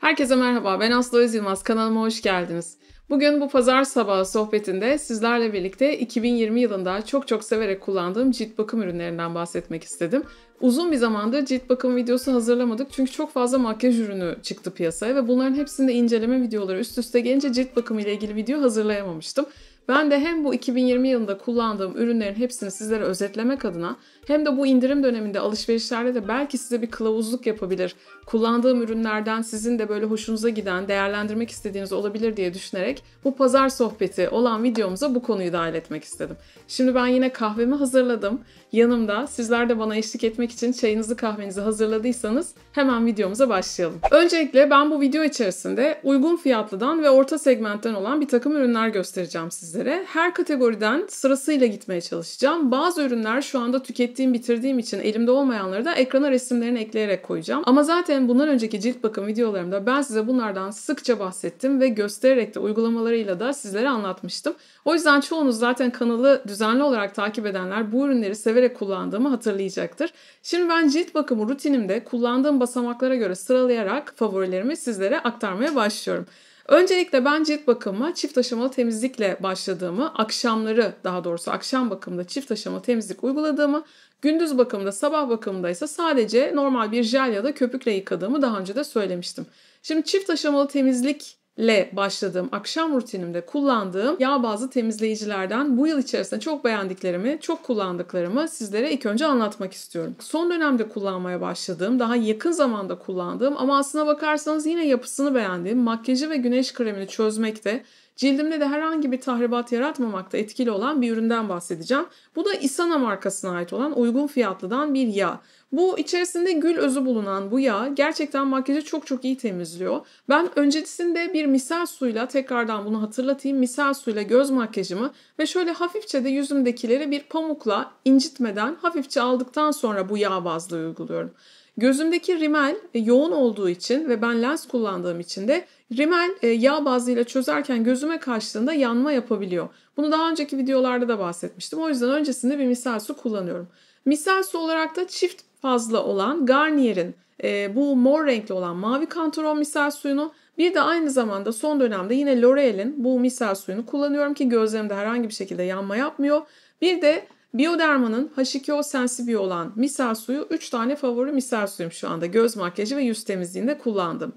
Herkese merhaba, ben Aslı Öz kanalıma hoş geldiniz. Bugün bu pazar sabahı sohbetinde sizlerle birlikte 2020 yılında çok çok severek kullandığım cilt bakım ürünlerinden bahsetmek istedim. Uzun bir zamandır cilt bakım videosu hazırlamadık çünkü çok fazla makyaj ürünü çıktı piyasaya ve bunların hepsinde inceleme videoları üst üste gelince cilt bakımı ile ilgili video hazırlayamamıştım. Ben de hem bu 2020 yılında kullandığım ürünlerin hepsini sizlere özetlemek adına hem de bu indirim döneminde alışverişlerde de belki size bir kılavuzluk yapabilir. Kullandığım ürünlerden sizin de böyle hoşunuza giden, değerlendirmek istediğiniz olabilir diye düşünerek bu pazar sohbeti olan videomuza bu konuyu dahil etmek istedim. Şimdi ben yine kahvemi hazırladım. Yanımda sizler de bana eşlik etmek için çayınızı kahvenizi hazırladıysanız hemen videomuza başlayalım. Öncelikle ben bu video içerisinde uygun fiyatlıdan ve orta segmentten olan bir takım ürünler göstereceğim sizlere. Her kategoriden sırasıyla gitmeye çalışacağım. Bazı ürünler şu anda tüketim ettiğim, bitirdiğim için elimde olmayanları da ekrana resimlerini ekleyerek koyacağım. Ama zaten bundan önceki cilt bakım videolarımda ben size bunlardan sıkça bahsettim ve göstererek de uygulamalarıyla da sizlere anlatmıştım. O yüzden çoğunuz zaten kanalı düzenli olarak takip edenler bu ürünleri severek kullandığımı hatırlayacaktır. Şimdi ben cilt bakımı rutinimde kullandığım basamaklara göre sıralayarak favorilerimi sizlere aktarmaya başlıyorum. Öncelikle ben cilt bakımı çift aşamalı temizlikle başladığımı, akşamları daha doğrusu akşam bakımında çift aşamalı temizlik uyguladığımı, gündüz bakımında sabah bakımında ise sadece normal bir jel ya da köpükle yıkadığımı daha önce de söylemiştim. Şimdi çift aşamalı temizlik ile başladığım akşam rutinimde kullandığım yağ bazlı temizleyicilerden bu yıl içerisinde çok beğendiklerimi, çok kullandıklarımı sizlere ilk önce anlatmak istiyorum. Son dönemde kullanmaya başladığım, daha yakın zamanda kullandığım ama aslına bakarsanız yine yapısını beğendiğim makyajı ve güneş kremini çözmekte cildimde de herhangi bir tahribat yaratmamakta etkili olan bir üründen bahsedeceğim. Bu da Isana markasına ait olan uygun fiyatlıdan bir yağ. Bu içerisinde gül özü bulunan bu yağ gerçekten makyajı çok çok iyi temizliyor. Ben öncesinde bir misal suyla tekrardan bunu hatırlatayım. Misal suyla göz makyajımı ve şöyle hafifçe de yüzümdekileri bir pamukla incitmeden hafifçe aldıktan sonra bu yağ bazlı uyguluyorum. Gözümdeki rimel e, yoğun olduğu için ve ben lens kullandığım için de rimel e, yağ bazıyla çözerken gözüme kaçtığında yanma yapabiliyor. Bunu daha önceki videolarda da bahsetmiştim. O yüzden öncesinde bir misal su kullanıyorum. Misal su olarak da çift fazla olan Garnier'in e, bu mor renkli olan mavi kantaron misal suyunu bir de aynı zamanda son dönemde yine L'Oreal'in bu misal suyunu kullanıyorum ki gözlerimde herhangi bir şekilde yanma yapmıyor. Bir de Bioderma'nın H2O Sensibio olan misal suyu 3 tane favori misal suyum şu anda göz makyajı ve yüz temizliğinde kullandım.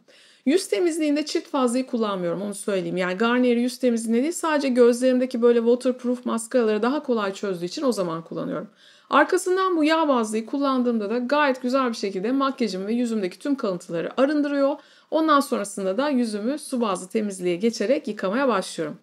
Yüz temizliğinde çift fazlayı kullanmıyorum onu söyleyeyim. Yani Garnier yüz temizliğinde değil sadece gözlerimdeki böyle waterproof maskaraları daha kolay çözdüğü için o zaman kullanıyorum. Arkasından bu yağ bazlıyı kullandığımda da gayet güzel bir şekilde makyajımı ve yüzümdeki tüm kalıntıları arındırıyor. Ondan sonrasında da yüzümü su bazlı temizliğe geçerek yıkamaya başlıyorum.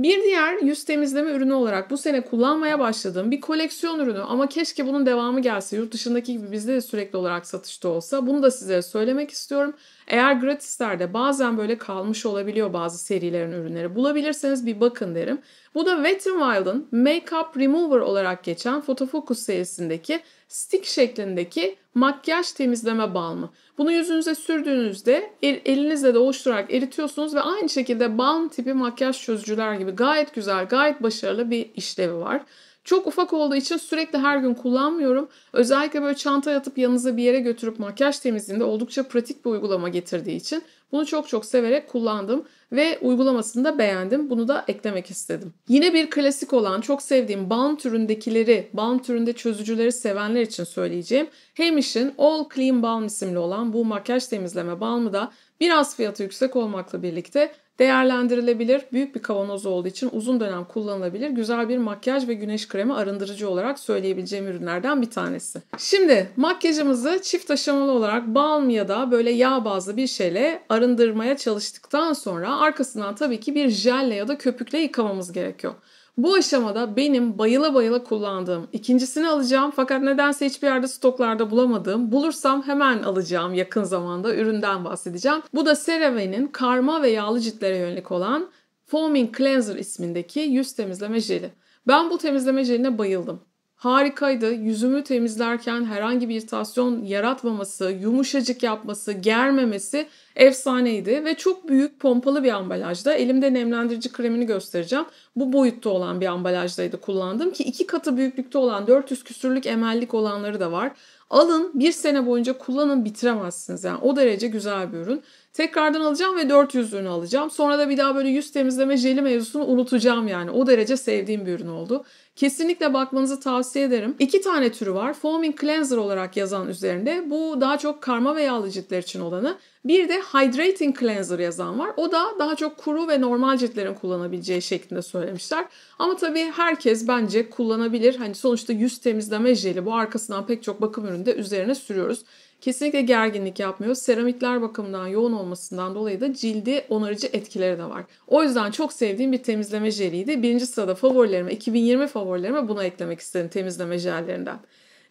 Bir diğer yüz temizleme ürünü olarak bu sene kullanmaya başladığım bir koleksiyon ürünü ama keşke bunun devamı gelse yurt dışındaki gibi bizde de sürekli olarak satışta olsa bunu da size söylemek istiyorum. Eğer gratislerde bazen böyle kalmış olabiliyor bazı serilerin ürünleri bulabilirseniz bir bakın derim. Bu da Wet n Wild'ın Makeup Remover olarak geçen Photofocus serisindeki stick şeklindeki makyaj temizleme balmı. Bunu yüzünüze sürdüğünüzde elinizle de oluşturarak eritiyorsunuz ve aynı şekilde balm tipi makyaj çözücüler gibi gayet güzel, gayet başarılı bir işlevi var. Çok ufak olduğu için sürekli her gün kullanmıyorum. Özellikle böyle çanta yatıp yanınıza bir yere götürüp makyaj temizliğinde oldukça pratik bir uygulama getirdiği için bunu çok çok severek kullandım ve uygulamasını da beğendim. Bunu da eklemek istedim. Yine bir klasik olan çok sevdiğim balm türündekileri, balm türünde çözücüleri sevenler için söyleyeceğim. Hemish'in All Clean Balm isimli olan bu makyaj temizleme balmı da Biraz fiyatı yüksek olmakla birlikte değerlendirilebilir, büyük bir kavanoz olduğu için uzun dönem kullanılabilir, güzel bir makyaj ve güneş kremi arındırıcı olarak söyleyebileceğim ürünlerden bir tanesi. Şimdi makyajımızı çift aşamalı olarak balm ya da böyle yağ bazlı bir şeyle arındırmaya çalıştıktan sonra arkasından tabii ki bir jelle ya da köpükle yıkamamız gerekiyor. Bu aşamada benim bayıla bayıla kullandığım, ikincisini alacağım fakat nedense hiçbir yerde stoklarda bulamadığım, bulursam hemen alacağım yakın zamanda üründen bahsedeceğim. Bu da CeraVe'nin karma ve yağlı ciltlere yönelik olan Foaming Cleanser ismindeki yüz temizleme jeli. Ben bu temizleme jeline bayıldım harikaydı. Yüzümü temizlerken herhangi bir iritasyon yaratmaması, yumuşacık yapması, germemesi efsaneydi. Ve çok büyük pompalı bir ambalajda elimde nemlendirici kremini göstereceğim. Bu boyutta olan bir ambalajdaydı kullandım ki iki katı büyüklükte olan 400 küsürlük emellik olanları da var. Alın bir sene boyunca kullanın bitiremezsiniz yani o derece güzel bir ürün. Tekrardan alacağım ve 400'lüğünü alacağım. Sonra da bir daha böyle yüz temizleme jeli mevzusunu unutacağım yani. O derece sevdiğim bir ürün oldu. Kesinlikle bakmanızı tavsiye ederim. İki tane türü var. Foaming Cleanser olarak yazan üzerinde. Bu daha çok karma ve yağlı ciltler için olanı. Bir de Hydrating Cleanser yazan var. O da daha çok kuru ve normal ciltlerin kullanabileceği şeklinde söylemişler. Ama tabii herkes bence kullanabilir. Hani sonuçta yüz temizleme jeli bu arkasından pek çok bakım üründe üzerine sürüyoruz. Kesinlikle gerginlik yapmıyor. Seramikler bakımından yoğun olmasından dolayı da cildi onarıcı etkileri de var. O yüzden çok sevdiğim bir temizleme jeliydi. Birinci sırada favorilerime, 2020 favorilerime buna eklemek istedim temizleme jellerinden.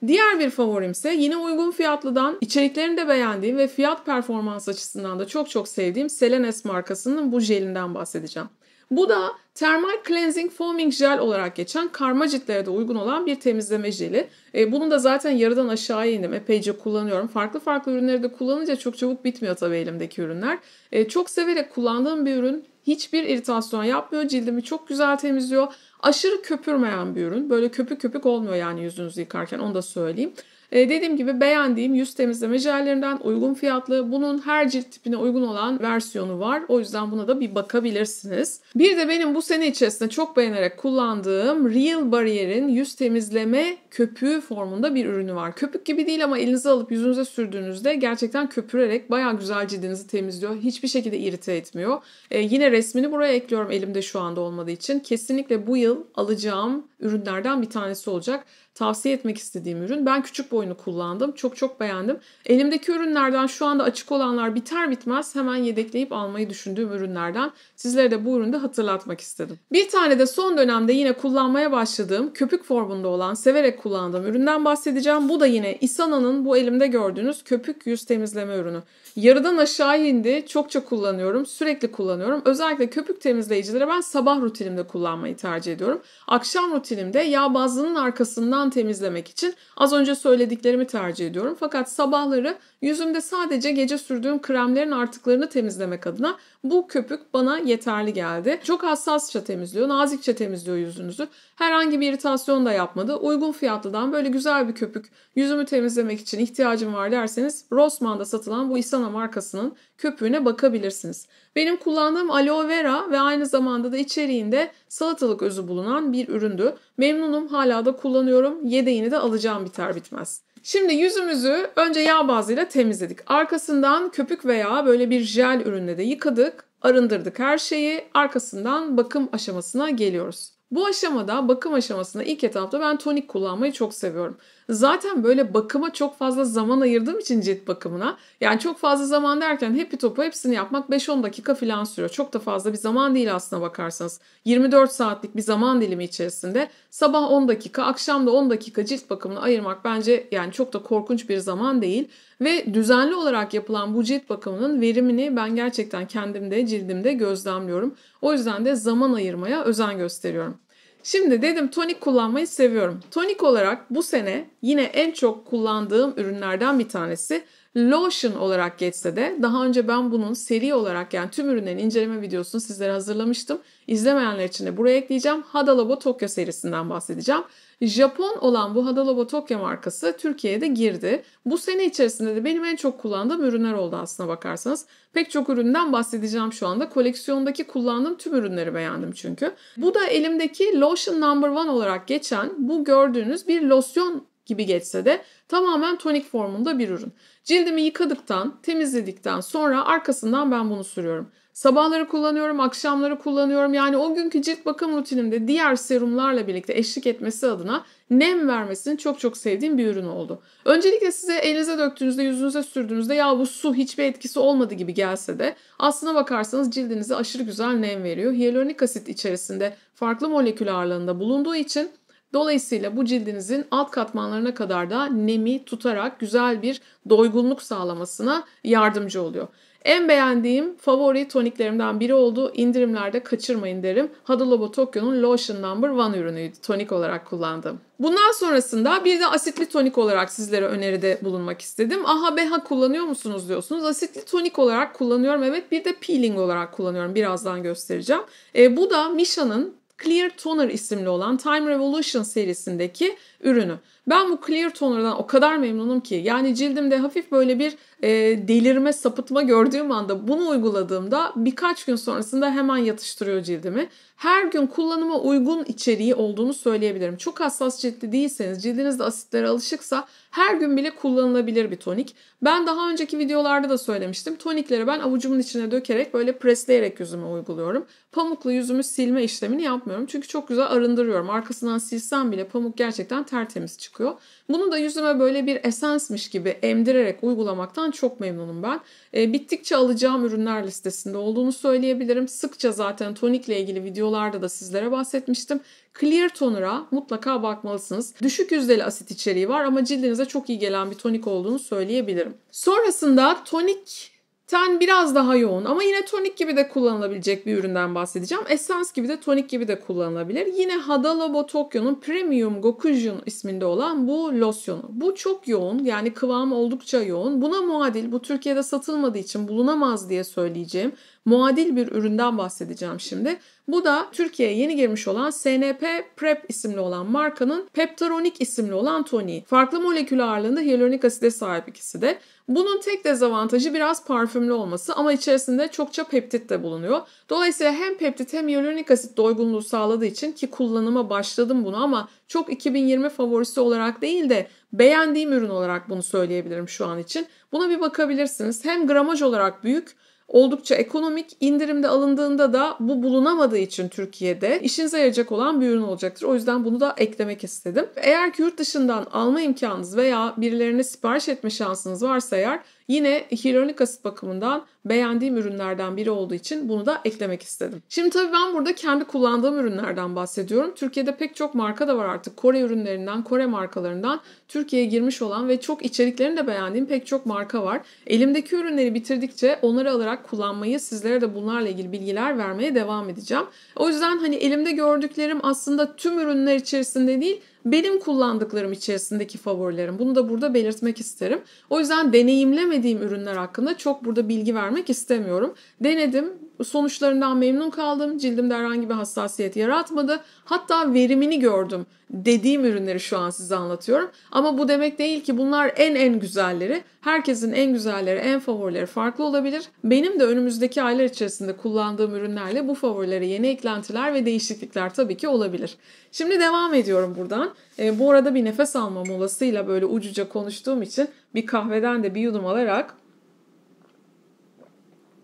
Diğer bir favorim ise yine uygun fiyatlıdan içeriklerini de beğendiğim ve fiyat performans açısından da çok çok sevdiğim Selenes markasının bu jelinden bahsedeceğim. Bu da Termal Cleansing Foaming Gel olarak geçen karma ciltlere de uygun olan bir temizleme jeli. E, bunu da zaten yarıdan aşağıya indim. Epeyce kullanıyorum. Farklı farklı ürünleri de kullanınca çok çabuk bitmiyor tabii elimdeki ürünler. E, çok severek kullandığım bir ürün. Hiçbir iritasyon yapmıyor. Cildimi çok güzel temizliyor. Aşırı köpürmeyen bir ürün. Böyle köpük köpük olmuyor yani yüzünüzü yıkarken onu da söyleyeyim. E, dediğim gibi beğendiğim yüz temizleme jellerinden uygun fiyatlı bunun her cilt tipine uygun olan versiyonu var. O yüzden buna da bir bakabilirsiniz. Bir de benim bu sene içerisinde çok beğenerek kullandığım Real Barrier'in yüz temizleme köpüğü formunda bir ürünü var. Köpük gibi değil ama elinize alıp yüzünüze sürdüğünüzde gerçekten köpürerek baya güzel cildinizi temizliyor. Hiçbir şekilde irite etmiyor. E, yine resmini buraya ekliyorum elimde şu anda olmadığı için. Kesinlikle bu yıl alacağım ürünlerden bir tanesi olacak tavsiye etmek istediğim ürün. Ben küçük boyunu kullandım. Çok çok beğendim. Elimdeki ürünlerden şu anda açık olanlar biter bitmez hemen yedekleyip almayı düşündüğüm ürünlerden sizlere de bu ürünü de hatırlatmak istedim. Bir tane de son dönemde yine kullanmaya başladığım köpük formunda olan severek kullandığım üründen bahsedeceğim. Bu da yine Isana'nın bu elimde gördüğünüz köpük yüz temizleme ürünü. Yarıdan aşağı indi. Çokça kullanıyorum. Sürekli kullanıyorum. Özellikle köpük temizleyicileri ben sabah rutinimde kullanmayı tercih ediyorum. Akşam rutinimde yağ bazlının arkasından temizlemek için az önce söylediklerimi tercih ediyorum. Fakat sabahları yüzümde sadece gece sürdüğüm kremlerin artıklarını temizlemek adına bu köpük bana yeterli geldi. Çok hassasça temizliyor, nazikçe temizliyor yüzünüzü. Herhangi bir iritasyon da yapmadı. Uygun fiyatlıdan böyle güzel bir köpük yüzümü temizlemek için ihtiyacım var derseniz Rossmann'da satılan bu Isana markasının köpüğüne bakabilirsiniz. Benim kullandığım aloe vera ve aynı zamanda da içeriğinde salatalık özü bulunan bir üründü. Memnunum hala da kullanıyorum. Yedeğini de alacağım biter bitmez. Şimdi yüzümüzü önce yağ bazıyla temizledik. Arkasından köpük veya böyle bir jel ürünle de yıkadık, arındırdık her şeyi. Arkasından bakım aşamasına geliyoruz. Bu aşamada bakım aşamasında ilk etapta ben tonik kullanmayı çok seviyorum. Zaten böyle bakıma çok fazla zaman ayırdığım için cilt bakımına. Yani çok fazla zaman derken hepi topu hepsini yapmak 5-10 dakika falan sürüyor. Çok da fazla bir zaman değil aslına bakarsanız. 24 saatlik bir zaman dilimi içerisinde sabah 10 dakika, akşam da 10 dakika cilt bakımını ayırmak bence yani çok da korkunç bir zaman değil. Ve düzenli olarak yapılan bu cilt bakımının verimini ben gerçekten kendimde, cildimde gözlemliyorum. O yüzden de zaman ayırmaya özen gösteriyorum. Şimdi dedim tonik kullanmayı seviyorum. Tonik olarak bu sene yine en çok kullandığım ürünlerden bir tanesi lotion olarak geçse de daha önce ben bunun seri olarak yani tüm ürünlerin inceleme videosunu sizlere hazırlamıştım. İzlemeyenler için de buraya ekleyeceğim. Hada Labo Tokyo serisinden bahsedeceğim. Japon olan bu Hadaloba Tokyo markası Türkiye'de girdi. Bu sene içerisinde de benim en çok kullandığım ürünler oldu aslına bakarsanız. Pek çok üründen bahsedeceğim şu anda. Koleksiyondaki kullandığım tüm ürünleri beğendim çünkü. Bu da elimdeki Lotion Number One olarak geçen bu gördüğünüz bir losyon gibi geçse de tamamen tonik formunda bir ürün. Cildimi yıkadıktan, temizledikten sonra arkasından ben bunu sürüyorum. Sabahları kullanıyorum, akşamları kullanıyorum. Yani o günkü cilt bakım rutinimde diğer serumlarla birlikte eşlik etmesi adına nem vermesini çok çok sevdiğim bir ürün oldu. Öncelikle size elinize döktüğünüzde, yüzünüze sürdüğünüzde ya bu su hiçbir etkisi olmadı gibi gelse de aslına bakarsanız cildinize aşırı güzel nem veriyor. Hyaluronik asit içerisinde farklı molekül ağırlığında bulunduğu için Dolayısıyla bu cildinizin alt katmanlarına kadar da nemi tutarak güzel bir doygunluk sağlamasına yardımcı oluyor. En beğendiğim favori toniklerimden biri oldu. İndirimlerde kaçırmayın derim. Hada Tokyo'nun Lotion Number 1 ürünüydü. Tonik olarak kullandım. Bundan sonrasında bir de asitli tonik olarak sizlere öneride bulunmak istedim. Aha beha kullanıyor musunuz diyorsunuz. Asitli tonik olarak kullanıyorum evet. Bir de peeling olarak kullanıyorum. Birazdan göstereceğim. E, bu da Misha'nın Clear Toner isimli olan Time Revolution serisindeki ürünü. Ben bu clear toner'dan o kadar memnunum ki yani cildimde hafif böyle bir e, delirme, sapıtma gördüğüm anda bunu uyguladığımda birkaç gün sonrasında hemen yatıştırıyor cildimi. Her gün kullanıma uygun içeriği olduğunu söyleyebilirim. Çok hassas ciltli değilseniz, cildinizde asitlere alışıksa her gün bile kullanılabilir bir tonik. Ben daha önceki videolarda da söylemiştim. Tonikleri ben avucumun içine dökerek böyle presleyerek yüzüme uyguluyorum. Pamuklu yüzümü silme işlemini yapmıyorum. Çünkü çok güzel arındırıyorum. Arkasından silsem bile pamuk gerçekten tertemiz çıkıyor çıkıyor. Bunu da yüzüme böyle bir esensmiş gibi emdirerek uygulamaktan çok memnunum ben. E, bittikçe alacağım ürünler listesinde olduğunu söyleyebilirim. Sıkça zaten tonikle ilgili videolarda da sizlere bahsetmiştim. Clear Toner'a mutlaka bakmalısınız. Düşük yüzdeli asit içeriği var ama cildinize çok iyi gelen bir tonik olduğunu söyleyebilirim. Sonrasında tonik ten biraz daha yoğun ama yine tonik gibi de kullanılabilecek bir üründen bahsedeceğim. Essence gibi de tonik gibi de kullanılabilir. Yine Hadalabo Tokyo'nun Premium Gokujun isminde olan bu losyonu. Bu çok yoğun yani kıvamı oldukça yoğun. Buna muadil bu Türkiye'de satılmadığı için bulunamaz diye söyleyeceğim muadil bir üründen bahsedeceğim şimdi. Bu da Türkiye'ye yeni girmiş olan SNP Prep isimli olan markanın Peptaronic isimli olan toniği. Farklı molekül ağırlığında hyaluronik aside sahip ikisi de. Bunun tek dezavantajı biraz parfümlü olması ama içerisinde çokça peptit de bulunuyor. Dolayısıyla hem peptit hem hyaluronik asit doygunluğu sağladığı için ki kullanıma başladım bunu ama çok 2020 favorisi olarak değil de beğendiğim ürün olarak bunu söyleyebilirim şu an için. Buna bir bakabilirsiniz. Hem gramaj olarak büyük oldukça ekonomik. İndirimde alındığında da bu bulunamadığı için Türkiye'de işinize yarayacak olan bir ürün olacaktır. O yüzden bunu da eklemek istedim. Eğer ki yurt dışından alma imkanınız veya birilerine sipariş etme şansınız varsa eğer Yine hyaluronik asit bakımından beğendiğim ürünlerden biri olduğu için bunu da eklemek istedim. Şimdi tabii ben burada kendi kullandığım ürünlerden bahsediyorum. Türkiye'de pek çok marka da var artık. Kore ürünlerinden, Kore markalarından Türkiye'ye girmiş olan ve çok içeriklerini de beğendiğim pek çok marka var. Elimdeki ürünleri bitirdikçe onları alarak kullanmayı, sizlere de bunlarla ilgili bilgiler vermeye devam edeceğim. O yüzden hani elimde gördüklerim aslında tüm ürünler içerisinde değil, benim kullandıklarım içerisindeki favorilerim. Bunu da burada belirtmek isterim. O yüzden deneyimlemediğim ürünler hakkında çok burada bilgi vermek istemiyorum. Denedim, Sonuçlarından memnun kaldım. Cildimde herhangi bir hassasiyet yaratmadı. Hatta verimini gördüm dediğim ürünleri şu an size anlatıyorum. Ama bu demek değil ki bunlar en en güzelleri. Herkesin en güzelleri, en favorileri farklı olabilir. Benim de önümüzdeki aylar içerisinde kullandığım ürünlerle bu favorilere yeni eklentiler ve değişiklikler tabii ki olabilir. Şimdi devam ediyorum buradan. E, bu arada bir nefes alma molasıyla böyle ucuca konuştuğum için bir kahveden de bir yudum alarak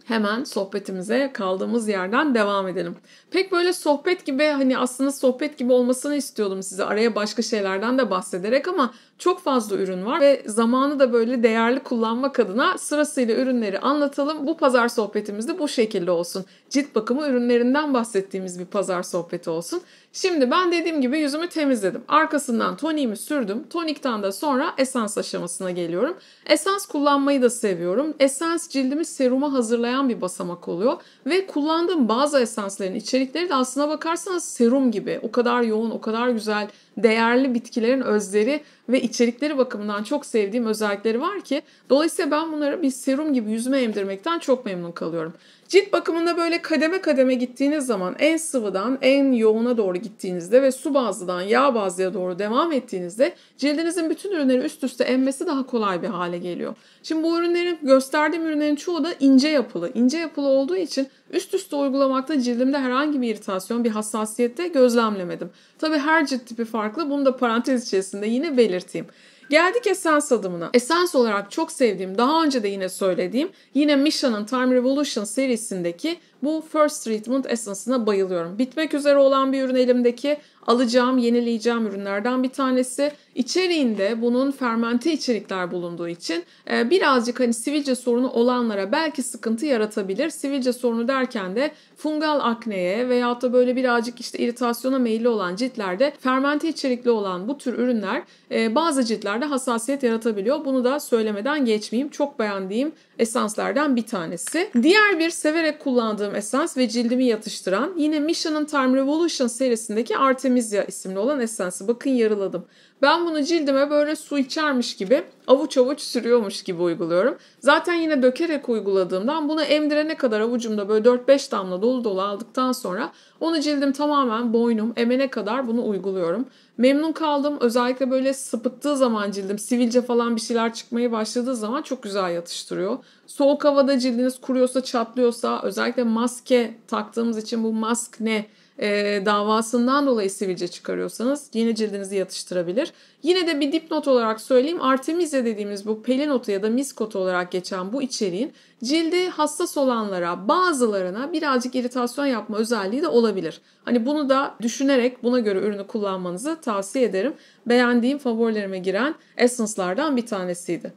hemen sohbetimize kaldığımız yerden devam edelim. Pek böyle sohbet gibi hani aslında sohbet gibi olmasını istiyordum size araya başka şeylerden de bahsederek ama çok fazla ürün var ve zamanı da böyle değerli kullanmak adına sırasıyla ürünleri anlatalım. Bu pazar sohbetimiz de bu şekilde olsun. Cilt bakımı ürünlerinden bahsettiğimiz bir pazar sohbeti olsun. Şimdi ben dediğim gibi yüzümü temizledim. Arkasından toniğimi sürdüm. Tonikten de sonra esans aşamasına geliyorum. Esans kullanmayı da seviyorum. Esans cildimi seruma hazırlayan bir basamak oluyor. Ve kullandığım bazı esansların içerikleri de aslına bakarsanız serum gibi. O kadar yoğun, o kadar güzel değerli bitkilerin özleri ve içerikleri bakımından çok sevdiğim özellikleri var ki dolayısıyla ben bunları bir serum gibi yüzüme emdirmekten çok memnun kalıyorum. Cilt bakımında böyle kademe kademe gittiğiniz zaman en sıvıdan en yoğuna doğru gittiğinizde ve su bazlıdan yağ bazlıya doğru devam ettiğinizde cildinizin bütün ürünleri üst üste emmesi daha kolay bir hale geliyor. Şimdi bu ürünlerin gösterdiğim ürünlerin çoğu da ince yapılı. İnce yapılı olduğu için üst üste uygulamakta cildimde herhangi bir iritasyon, bir hassasiyette gözlemlemedim. Tabii her cilt tipi farklı. Bunu da parantez içerisinde yine belirteyim. Geldik esans adımına. Esans olarak çok sevdiğim, daha önce de yine söylediğim, yine Misha'nın Time Revolution serisindeki bu First Treatment Essence'ına bayılıyorum. Bitmek üzere olan bir ürün elimdeki. Alacağım, yenileyeceğim ürünlerden bir tanesi. İçeriğinde bunun fermente içerikler bulunduğu için e, birazcık hani sivilce sorunu olanlara belki sıkıntı yaratabilir. Sivilce sorunu derken de fungal akneye veyahut da böyle birazcık işte iritasyona meyilli olan ciltlerde fermente içerikli olan bu tür ürünler e, bazı ciltlerde hassasiyet yaratabiliyor. Bunu da söylemeden geçmeyeyim. Çok beğendiğim esanslardan bir tanesi. Diğer bir severek kullandığım esans ve cildimi yatıştıran yine Mission'ın Time Revolution serisindeki Artemisia isimli olan esansı. Bakın yarıladım. Ben bunu cildime böyle su içermiş gibi avuç avuç sürüyormuş gibi uyguluyorum. Zaten yine dökerek uyguladığımdan bunu emdirene kadar avucumda böyle 4-5 damla dolu dolu aldıktan sonra onu cildim tamamen boynum emene kadar bunu uyguluyorum. Memnun kaldım. Özellikle böyle sıpıttığı zaman cildim sivilce falan bir şeyler çıkmaya başladığı zaman çok güzel yatıştırıyor. Soğuk havada cildiniz kuruyorsa çatlıyorsa özellikle maske taktığımız için bu mask ne e, davasından dolayı sivilce çıkarıyorsanız yine cildinizi yatıştırabilir. Yine de bir dipnot olarak söyleyeyim. Artemisia dediğimiz bu pelinotu ya da miskot olarak geçen bu içeriğin cildi hassas olanlara bazılarına birazcık iritasyon yapma özelliği de olabilir. Hani bunu da düşünerek buna göre ürünü kullanmanızı tavsiye ederim. Beğendiğim favorilerime giren essence'lardan bir tanesiydi.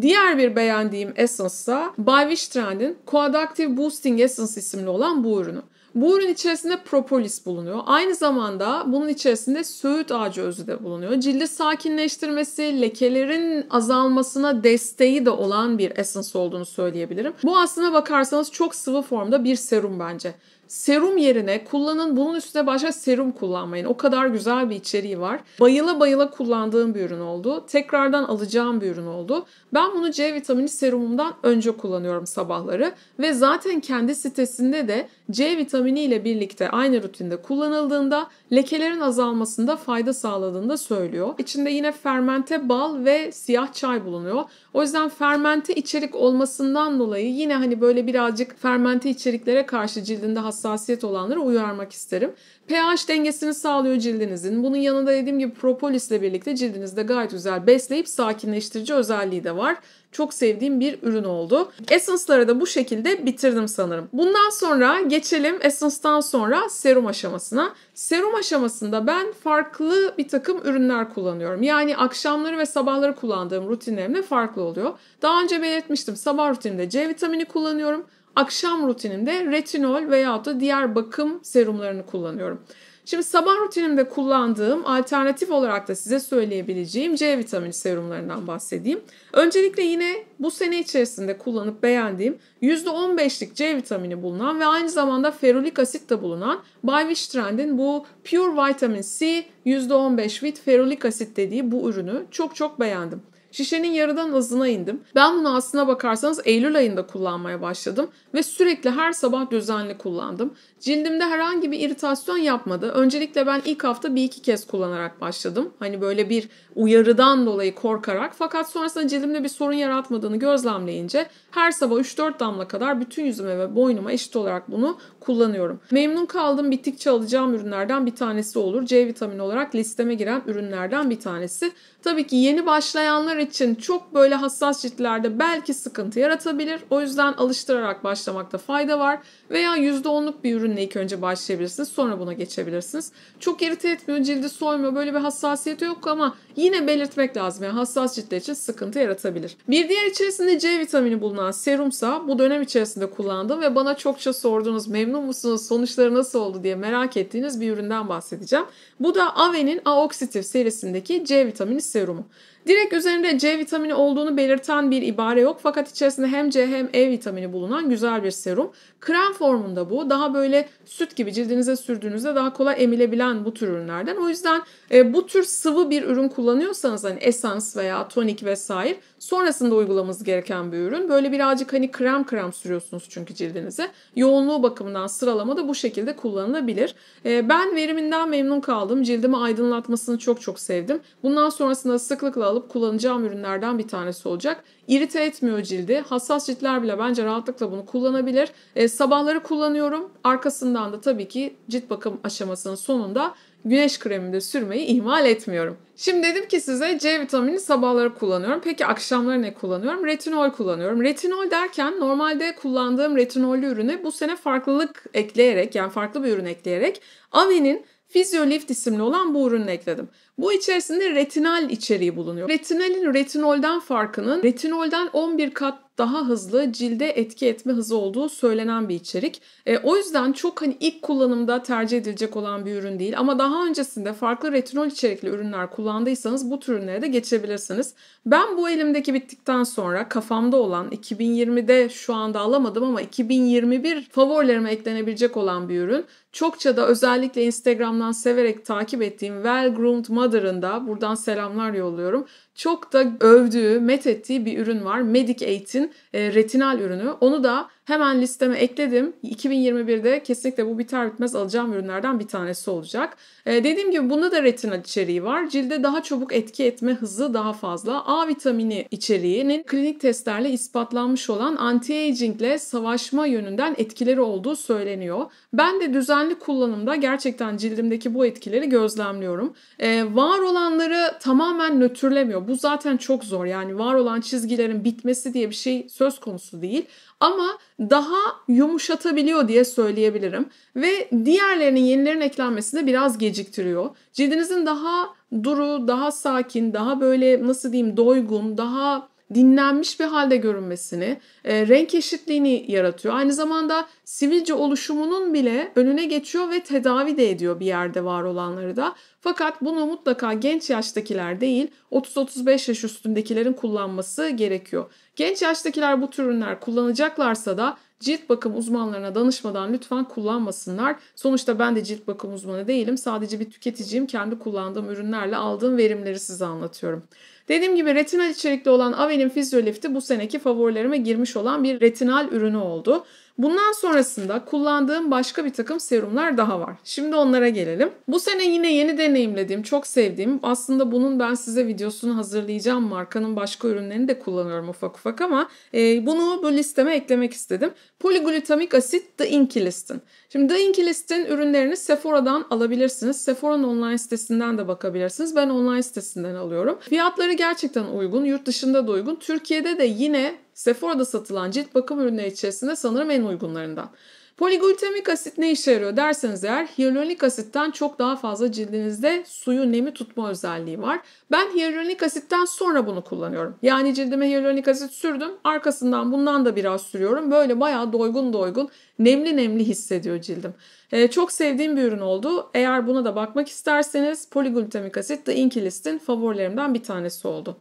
Diğer bir beğendiğim essence ise By Wish Trend'in Coadactive Boosting Essence isimli olan bu ürünü. Bu ürün içerisinde propolis bulunuyor. Aynı zamanda bunun içerisinde söğüt ağacı özü de bulunuyor. Cildi sakinleştirmesi, lekelerin azalmasına desteği de olan bir essence olduğunu söyleyebilirim. Bu aslına bakarsanız çok sıvı formda bir serum bence. Serum yerine kullanın bunun üstüne başka serum kullanmayın. O kadar güzel bir içeriği var. Bayıla bayıla kullandığım bir ürün oldu. Tekrardan alacağım bir ürün oldu. Ben bunu C vitamini serumumdan önce kullanıyorum sabahları ve zaten kendi sitesinde de C vitamini ile birlikte aynı rutinde kullanıldığında lekelerin azalmasında fayda sağladığını da söylüyor. İçinde yine fermente bal ve siyah çay bulunuyor. O yüzden fermente içerik olmasından dolayı yine hani böyle birazcık fermente içeriklere karşı cildinde hassas hassasiyet olanları uyarmak isterim. pH dengesini sağlıyor cildinizin. Bunun yanında dediğim gibi propolisle birlikte cildinizde gayet güzel besleyip sakinleştirici özelliği de var. Çok sevdiğim bir ürün oldu. Essence'ları da bu şekilde bitirdim sanırım. Bundan sonra geçelim Essence'dan sonra serum aşamasına. Serum aşamasında ben farklı bir takım ürünler kullanıyorum. Yani akşamları ve sabahları kullandığım rutinlerimle farklı oluyor. Daha önce belirtmiştim sabah rutinimde C vitamini kullanıyorum akşam rutinimde retinol veya da diğer bakım serumlarını kullanıyorum. Şimdi sabah rutinimde kullandığım alternatif olarak da size söyleyebileceğim C vitamini serumlarından bahsedeyim. Öncelikle yine bu sene içerisinde kullanıp beğendiğim %15'lik C vitamini bulunan ve aynı zamanda ferulik asit de bulunan By Trend'in bu Pure Vitamin C %15 with ferulik asit dediği bu ürünü çok çok beğendim. Şişenin yarıdan azına indim. Ben bunu aslına bakarsanız Eylül ayında kullanmaya başladım ve sürekli her sabah düzenli kullandım. Cildimde herhangi bir iritasyon yapmadı. Öncelikle ben ilk hafta bir iki kez kullanarak başladım. Hani böyle bir uyarıdan dolayı korkarak fakat sonrasında cildimde bir sorun yaratmadığını gözlemleyince her sabah 3-4 damla kadar bütün yüzüme ve boynuma eşit olarak bunu kullanıyorum. Memnun kaldığım bittikçe alacağım ürünlerden bir tanesi olur. C vitamini olarak listeme giren ürünlerden bir tanesi. Tabii ki yeni başlayanlar için çok böyle hassas ciltlerde belki sıkıntı yaratabilir. O yüzden alıştırarak başlamakta fayda var. Veya %10'luk bir ürün ürünle ilk önce başlayabilirsiniz. Sonra buna geçebilirsiniz. Çok irite etmiyor, cildi soymuyor. Böyle bir hassasiyeti yok ama yine belirtmek lazım. Yani hassas ciltler için sıkıntı yaratabilir. Bir diğer içerisinde C vitamini bulunan serumsa bu dönem içerisinde kullandım ve bana çokça sorduğunuz memnun musunuz, sonuçları nasıl oldu diye merak ettiğiniz bir üründen bahsedeceğim. Bu da Ave'nin Aoxitif serisindeki C vitamini serumu. Direkt üzerinde C vitamini olduğunu belirten bir ibare yok fakat içerisinde hem C hem E vitamini bulunan güzel bir serum. Krem formunda bu. Daha böyle süt gibi cildinize sürdüğünüzde daha kolay emilebilen bu tür ürünlerden. O yüzden e, bu tür sıvı bir ürün kullanıyorsanız hani esans veya tonik vesaire Sonrasında uygulamamız gereken bir ürün. Böyle birazcık hani krem krem sürüyorsunuz çünkü cildinize. Yoğunluğu bakımından sıralama da bu şekilde kullanılabilir. Ee, ben veriminden memnun kaldım. Cildimi aydınlatmasını çok çok sevdim. Bundan sonrasında sıklıkla alıp kullanacağım ürünlerden bir tanesi olacak. İrite etmiyor cildi. Hassas ciltler bile bence rahatlıkla bunu kullanabilir. Ee, sabahları kullanıyorum. Arkasından da tabii ki cilt bakım aşamasının sonunda güneş kremi de sürmeyi ihmal etmiyorum. Şimdi dedim ki size C vitamini sabahları kullanıyorum. Peki akşamları ne kullanıyorum? Retinol kullanıyorum. Retinol derken normalde kullandığım retinollü ürüne bu sene farklılık ekleyerek yani farklı bir ürün ekleyerek Ave'nin Fizyolift isimli olan bu ürünü ekledim. Bu içerisinde retinal içeriği bulunuyor. Retinalin retinolden farkının retinolden 11 kat daha hızlı cilde etki etme hızı olduğu söylenen bir içerik. E, o yüzden çok hani ilk kullanımda tercih edilecek olan bir ürün değil ama daha öncesinde farklı retinol içerikli ürünler kullandıysanız bu tür ürünlere de geçebilirsiniz. Ben bu elimdeki bittikten sonra kafamda olan 2020'de şu anda alamadım ama 2021 favorilerime eklenebilecek olan bir ürün. Çokça da özellikle Instagram'dan severek takip ettiğim Well Groomed Mother'ın da buradan selamlar yolluyorum çok da övdüğü, met ettiği bir ürün var. Medicaid'in e, retinal ürünü. Onu da Hemen listeme ekledim. 2021'de kesinlikle bu biter bitmez alacağım ürünlerden bir tanesi olacak. Ee, dediğim gibi bunda da retina içeriği var. Cilde daha çabuk etki etme hızı daha fazla. A vitamini içeriğinin klinik testlerle ispatlanmış olan anti-aging ile savaşma yönünden etkileri olduğu söyleniyor. Ben de düzenli kullanımda gerçekten cildimdeki bu etkileri gözlemliyorum. Ee, var olanları tamamen nötrlemiyor. Bu zaten çok zor. Yani var olan çizgilerin bitmesi diye bir şey söz konusu değil ama daha yumuşatabiliyor diye söyleyebilirim. Ve diğerlerinin yenilerin eklenmesi de biraz geciktiriyor. Cildinizin daha duru, daha sakin, daha böyle nasıl diyeyim doygun, daha dinlenmiş bir halde görünmesini, e, renk eşitliğini yaratıyor. Aynı zamanda sivilce oluşumunun bile önüne geçiyor ve tedavi de ediyor bir yerde var olanları da. Fakat bunu mutlaka genç yaştakiler değil 30-35 yaş üstündekilerin kullanması gerekiyor. Genç yaştakiler bu tür ürünler kullanacaklarsa da cilt bakım uzmanlarına danışmadan lütfen kullanmasınlar. Sonuçta ben de cilt bakım uzmanı değilim. Sadece bir tüketiciyim. Kendi kullandığım ürünlerle aldığım verimleri size anlatıyorum. Dediğim gibi retinal içerikli olan Aven'in fizyolifti bu seneki favorilerime girmiş olan bir retinal ürünü oldu. Bundan sonrasında kullandığım başka bir takım serumlar daha var. Şimdi onlara gelelim. Bu sene yine yeni deneyimlediğim, çok sevdiğim, aslında bunun ben size videosunu hazırlayacağım. Markanın başka ürünlerini de kullanıyorum ufak ufak ama e, bunu bu listeme eklemek istedim. Poliglutamik asit The Inkylist'in. Şimdi The Inkylist'in ürünlerini Sephora'dan alabilirsiniz. Sephora'nın online sitesinden de bakabilirsiniz. Ben online sitesinden alıyorum. Fiyatları gerçekten uygun. Yurt dışında da uygun. Türkiye'de de yine Sephora'da satılan cilt bakım ürünleri içerisinde sanırım en uygunlarından. Poliglütemik asit ne işe yarıyor derseniz eğer hyaluronik asitten çok daha fazla cildinizde suyu nemi tutma özelliği var. Ben hyaluronik asitten sonra bunu kullanıyorum. Yani cildime hyaluronik asit sürdüm arkasından bundan da biraz sürüyorum. Böyle bayağı doygun doygun nemli nemli hissediyor cildim. Ee, çok sevdiğim bir ürün oldu. Eğer buna da bakmak isterseniz poliglütemik asit The Inkylist'in favorilerimden bir tanesi oldu.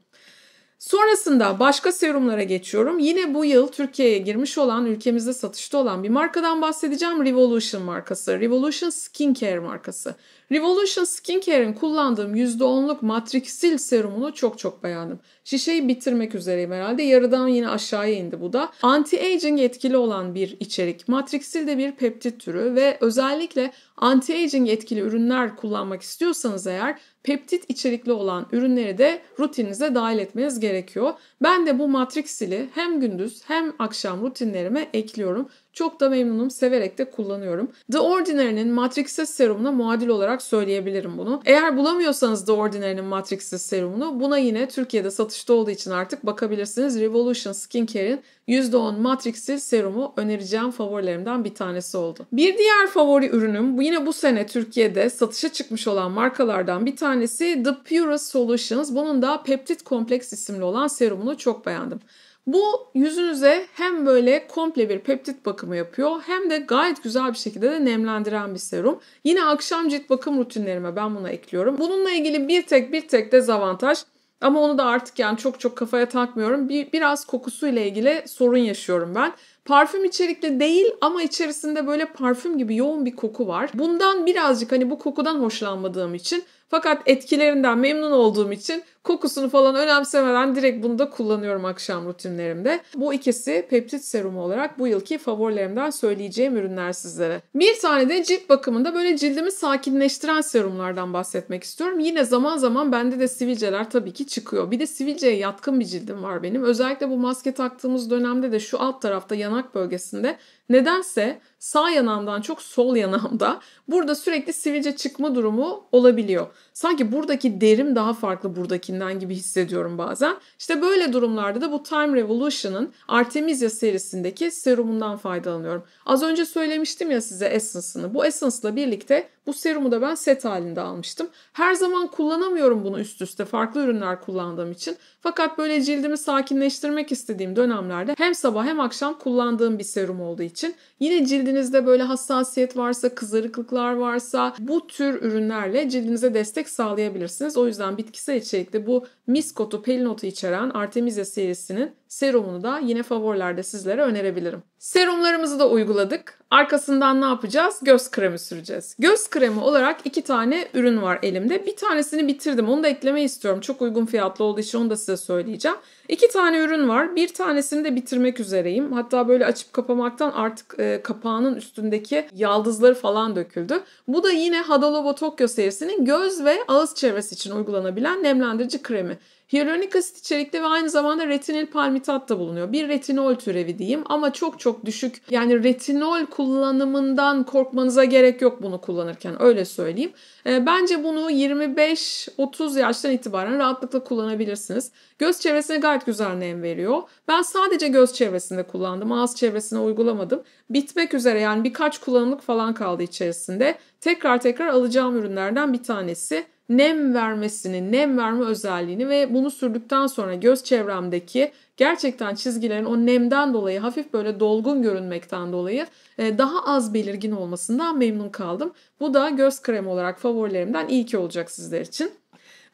Sonrasında başka serumlara geçiyorum. Yine bu yıl Türkiye'ye girmiş olan, ülkemizde satışta olan bir markadan bahsedeceğim. Revolution markası. Revolution Skincare markası. Revolution Skincare'in kullandığım %10'luk matriksil serumunu çok çok beğendim. Şişeyi bitirmek üzereyim herhalde. Yarıdan yine aşağıya indi bu da. Anti-aging etkili olan bir içerik. Matriksil de bir peptit türü ve özellikle anti-aging etkili ürünler kullanmak istiyorsanız eğer peptit içerikli olan ürünleri de rutininize dahil etmeniz gerekiyor. Ben de bu matriksili hem gündüz hem akşam rutinlerime ekliyorum. Çok da memnunum, severek de kullanıyorum. The Ordinary'nin Matrixes serumuna muadil olarak söyleyebilirim bunu. Eğer bulamıyorsanız The Ordinary'nin Matrixes serumunu buna yine Türkiye'de satışta olduğu için artık bakabilirsiniz. Revolution Skincare'in %10 Matrixil serumu önereceğim favorilerimden bir tanesi oldu. Bir diğer favori ürünüm yine bu sene Türkiye'de satışa çıkmış olan markalardan bir tanesi The Pure Solutions. Bunun da Peptid Kompleks isimli olan serumunu çok beğendim. Bu yüzünüze hem böyle komple bir peptit bakımı yapıyor hem de gayet güzel bir şekilde de nemlendiren bir serum. Yine akşam cilt bakım rutinlerime ben bunu ekliyorum. Bununla ilgili bir tek bir tek dezavantaj ama onu da artık yani çok çok kafaya takmıyorum. Bir, biraz kokusuyla ilgili sorun yaşıyorum ben. Parfüm içerikli değil ama içerisinde böyle parfüm gibi yoğun bir koku var. Bundan birazcık hani bu kokudan hoşlanmadığım için fakat etkilerinden memnun olduğum için Kokusunu falan önemsemeden direkt bunu da kullanıyorum akşam rutinlerimde. Bu ikisi peptit serumu olarak bu yılki favorilerimden söyleyeceğim ürünler sizlere. Bir tane de cilt bakımında böyle cildimi sakinleştiren serumlardan bahsetmek istiyorum. Yine zaman zaman bende de sivilceler tabii ki çıkıyor. Bir de sivilceye yatkın bir cildim var benim. Özellikle bu maske taktığımız dönemde de şu alt tarafta yanak bölgesinde Nedense sağ yanağımdan çok sol yanağımda burada sürekli sivilce çıkma durumu olabiliyor. Sanki buradaki derim daha farklı buradakinden gibi hissediyorum bazen. İşte böyle durumlarda da bu Time Revolution'ın Artemisia serisindeki serumundan faydalanıyorum. Az önce söylemiştim ya size Essence'ını. Bu Essence'la birlikte bu serumu da ben set halinde almıştım. Her zaman kullanamıyorum bunu üst üste farklı ürünler kullandığım için. Fakat böyle cildimi sakinleştirmek istediğim dönemlerde hem sabah hem akşam kullandığım bir serum olduğu için yine cildinizde böyle hassasiyet varsa, kızarıklıklar varsa bu tür ürünlerle cildinize destek sağlayabilirsiniz. O yüzden bitkisel içerikli bu miskotu, pelinotu içeren Artemisia serisinin serumunu da yine favorilerde sizlere önerebilirim. Serumlarımızı da uyguladık. Arkasından ne yapacağız? Göz kremi süreceğiz. Göz kremi olarak iki tane ürün var elimde. Bir tanesini bitirdim. Onu da eklemeyi istiyorum. Çok uygun fiyatlı olduğu için onu da size söyleyeceğim. İki tane ürün var. Bir tanesini de bitirmek üzereyim. Hatta böyle açıp kapamaktan artık e, kapağının üstündeki yaldızları falan döküldü. Bu da yine Hadalova Tokyo serisinin göz ve ağız çevresi için uygulanabilen nemlendirici kremi. Hyaluronik asit içerikli ve aynı zamanda retinil palmitat da bulunuyor. Bir retinol türevi diyeyim ama çok çok düşük. Yani retinol kullanımından korkmanıza gerek yok bunu kullanırken öyle söyleyeyim. E, bence bunu 25-30 yaştan itibaren rahatlıkla kullanabilirsiniz. Göz çevresine gayet gayet güzel nem veriyor. Ben sadece göz çevresinde kullandım. Ağız çevresine uygulamadım. Bitmek üzere yani birkaç kullanımlık falan kaldı içerisinde. Tekrar tekrar alacağım ürünlerden bir tanesi nem vermesini, nem verme özelliğini ve bunu sürdükten sonra göz çevremdeki gerçekten çizgilerin o nemden dolayı hafif böyle dolgun görünmekten dolayı e, daha az belirgin olmasından memnun kaldım. Bu da göz kremi olarak favorilerimden iyi ki olacak sizler için.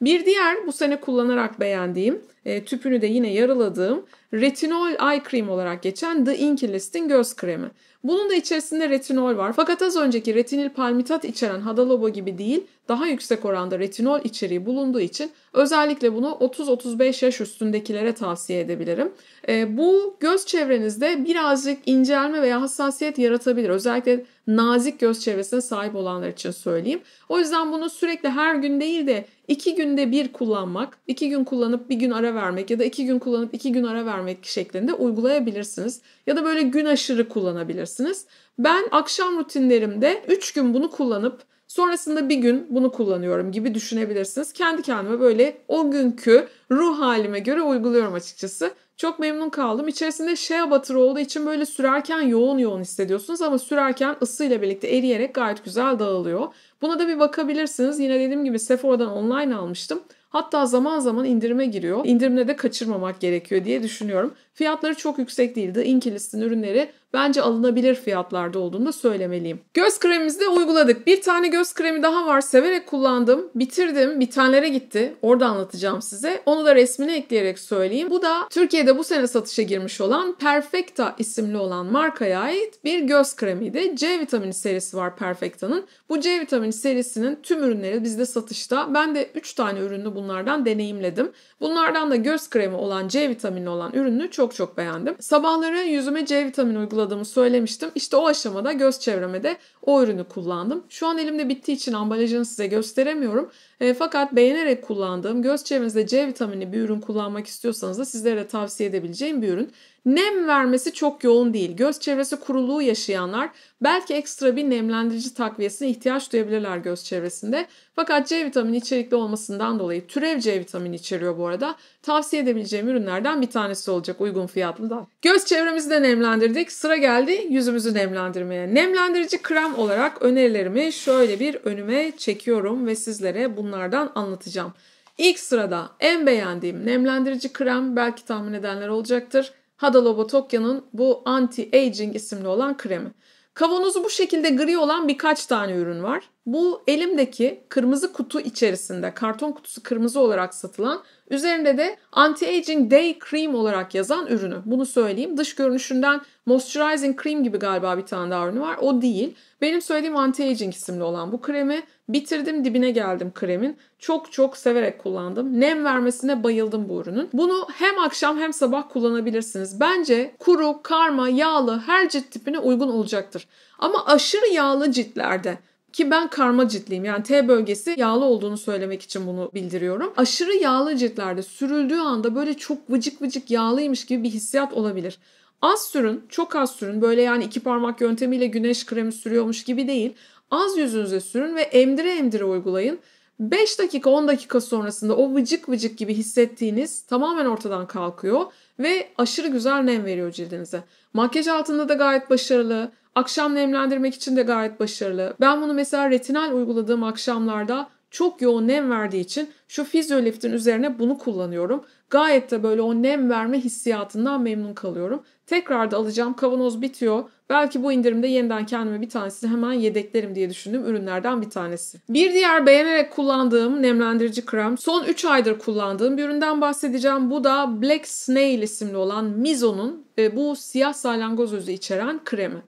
Bir diğer bu sene kullanarak beğendiğim, e, tüpünü de yine yarıladığım retinol eye cream olarak geçen The Inkylist'in göz kremi. Bunun da içerisinde retinol var fakat az önceki retinil palmitat içeren Hadalobo gibi değil daha yüksek oranda retinol içeriği bulunduğu için özellikle bunu 30-35 yaş üstündekilere tavsiye edebilirim. E, bu göz çevrenizde birazcık incelme veya hassasiyet yaratabilir. Özellikle nazik göz çevresine sahip olanlar için söyleyeyim. O yüzden bunu sürekli her gün değil de iki günde bir kullanmak, iki gün kullanıp bir gün ara vermek ya da iki gün kullanıp iki gün ara vermek şeklinde uygulayabilirsiniz. Ya da böyle gün aşırı kullanabilirsiniz. Ben akşam rutinlerimde üç gün bunu kullanıp Sonrasında bir gün bunu kullanıyorum gibi düşünebilirsiniz. Kendi kendime böyle o günkü ruh halime göre uyguluyorum açıkçası. Çok memnun kaldım. İçerisinde shea şey butter olduğu için böyle sürerken yoğun yoğun hissediyorsunuz ama sürerken ısıyla birlikte eriyerek gayet güzel dağılıyor. Buna da bir bakabilirsiniz. Yine dediğim gibi Sephora'dan online almıştım. Hatta zaman zaman indirime giriyor. İndirimde de kaçırmamak gerekiyor diye düşünüyorum. Fiyatları çok yüksek değildi. Inkilist'in ürünleri bence alınabilir fiyatlarda olduğunu da söylemeliyim. Göz kremimizi de uyguladık. Bir tane göz kremi daha var. Severek kullandım. Bitirdim. Bitenlere gitti. Orada anlatacağım size. Onu da resmini ekleyerek söyleyeyim. Bu da Türkiye'de bu sene satışa girmiş olan Perfecta isimli olan markaya ait bir göz kremiydi. C vitamini serisi var Perfecta'nın. Bu C vitamini serisinin tüm ürünleri bizde satışta. Ben de 3 tane ürünü bunlardan deneyimledim. Bunlardan da göz kremi olan C vitamini olan ürünü çok çok çok beğendim. Sabahları yüzüme C vitamini uyguladığımı söylemiştim. İşte o aşamada göz çevreme de o ürünü kullandım. Şu an elimde bittiği için ambalajını size gösteremiyorum. E, fakat beğenerek kullandığım göz çevrenizde C vitamini bir ürün kullanmak istiyorsanız da sizlere de tavsiye edebileceğim bir ürün. Nem vermesi çok yoğun değil. Göz çevresi kuruluğu yaşayanlar belki ekstra bir nemlendirici takviyesine ihtiyaç duyabilirler göz çevresinde. Fakat C vitamini içerikli olmasından dolayı türev C vitamini içeriyor bu arada. Tavsiye edebileceğim ürünlerden bir tanesi olacak uygun fiyatlı da. Göz çevremizi de nemlendirdik. Sıra geldi yüzümüzü nemlendirmeye. Nemlendirici krem olarak önerilerimi şöyle bir önüme çekiyorum ve sizlere bunu bunlardan anlatacağım. İlk sırada en beğendiğim nemlendirici krem belki tahmin edenler olacaktır. Hada Lobo Tokyo'nun bu Anti Aging isimli olan kremi. Kavanozu bu şekilde gri olan birkaç tane ürün var. Bu elimdeki kırmızı kutu içerisinde karton kutusu kırmızı olarak satılan üzerinde de anti-aging day cream olarak yazan ürünü. Bunu söyleyeyim. Dış görünüşünden moisturizing cream gibi galiba bir tane daha ürünü var. O değil. Benim söylediğim anti-aging isimli olan bu kremi bitirdim dibine geldim kremin. Çok çok severek kullandım. Nem vermesine bayıldım bu ürünün. Bunu hem akşam hem sabah kullanabilirsiniz. Bence kuru, karma, yağlı her cilt tipine uygun olacaktır. Ama aşırı yağlı ciltlerde ki ben karma ciltliyim. Yani T bölgesi yağlı olduğunu söylemek için bunu bildiriyorum. Aşırı yağlı ciltlerde sürüldüğü anda böyle çok vıcık vıcık yağlıymış gibi bir hissiyat olabilir. Az sürün, çok az sürün. Böyle yani iki parmak yöntemiyle güneş kremi sürüyormuş gibi değil. Az yüzünüze sürün ve emdire emdire uygulayın. 5 dakika 10 dakika sonrasında o vıcık vıcık gibi hissettiğiniz tamamen ortadan kalkıyor ve aşırı güzel nem veriyor cildinize. Makyaj altında da gayet başarılı. Akşam nemlendirmek için de gayet başarılı. Ben bunu mesela retinal uyguladığım akşamlarda çok yoğun nem verdiği için şu fizyoliftin üzerine bunu kullanıyorum. Gayet de böyle o nem verme hissiyatından memnun kalıyorum. Tekrar da alacağım kavanoz bitiyor. Belki bu indirimde yeniden kendime bir tanesini hemen yedeklerim diye düşündüğüm ürünlerden bir tanesi. Bir diğer beğenerek kullandığım nemlendirici krem. Son 3 aydır kullandığım bir üründen bahsedeceğim. Bu da Black Snail isimli olan Mizo'nun e, bu siyah salyangoz özü içeren kremi.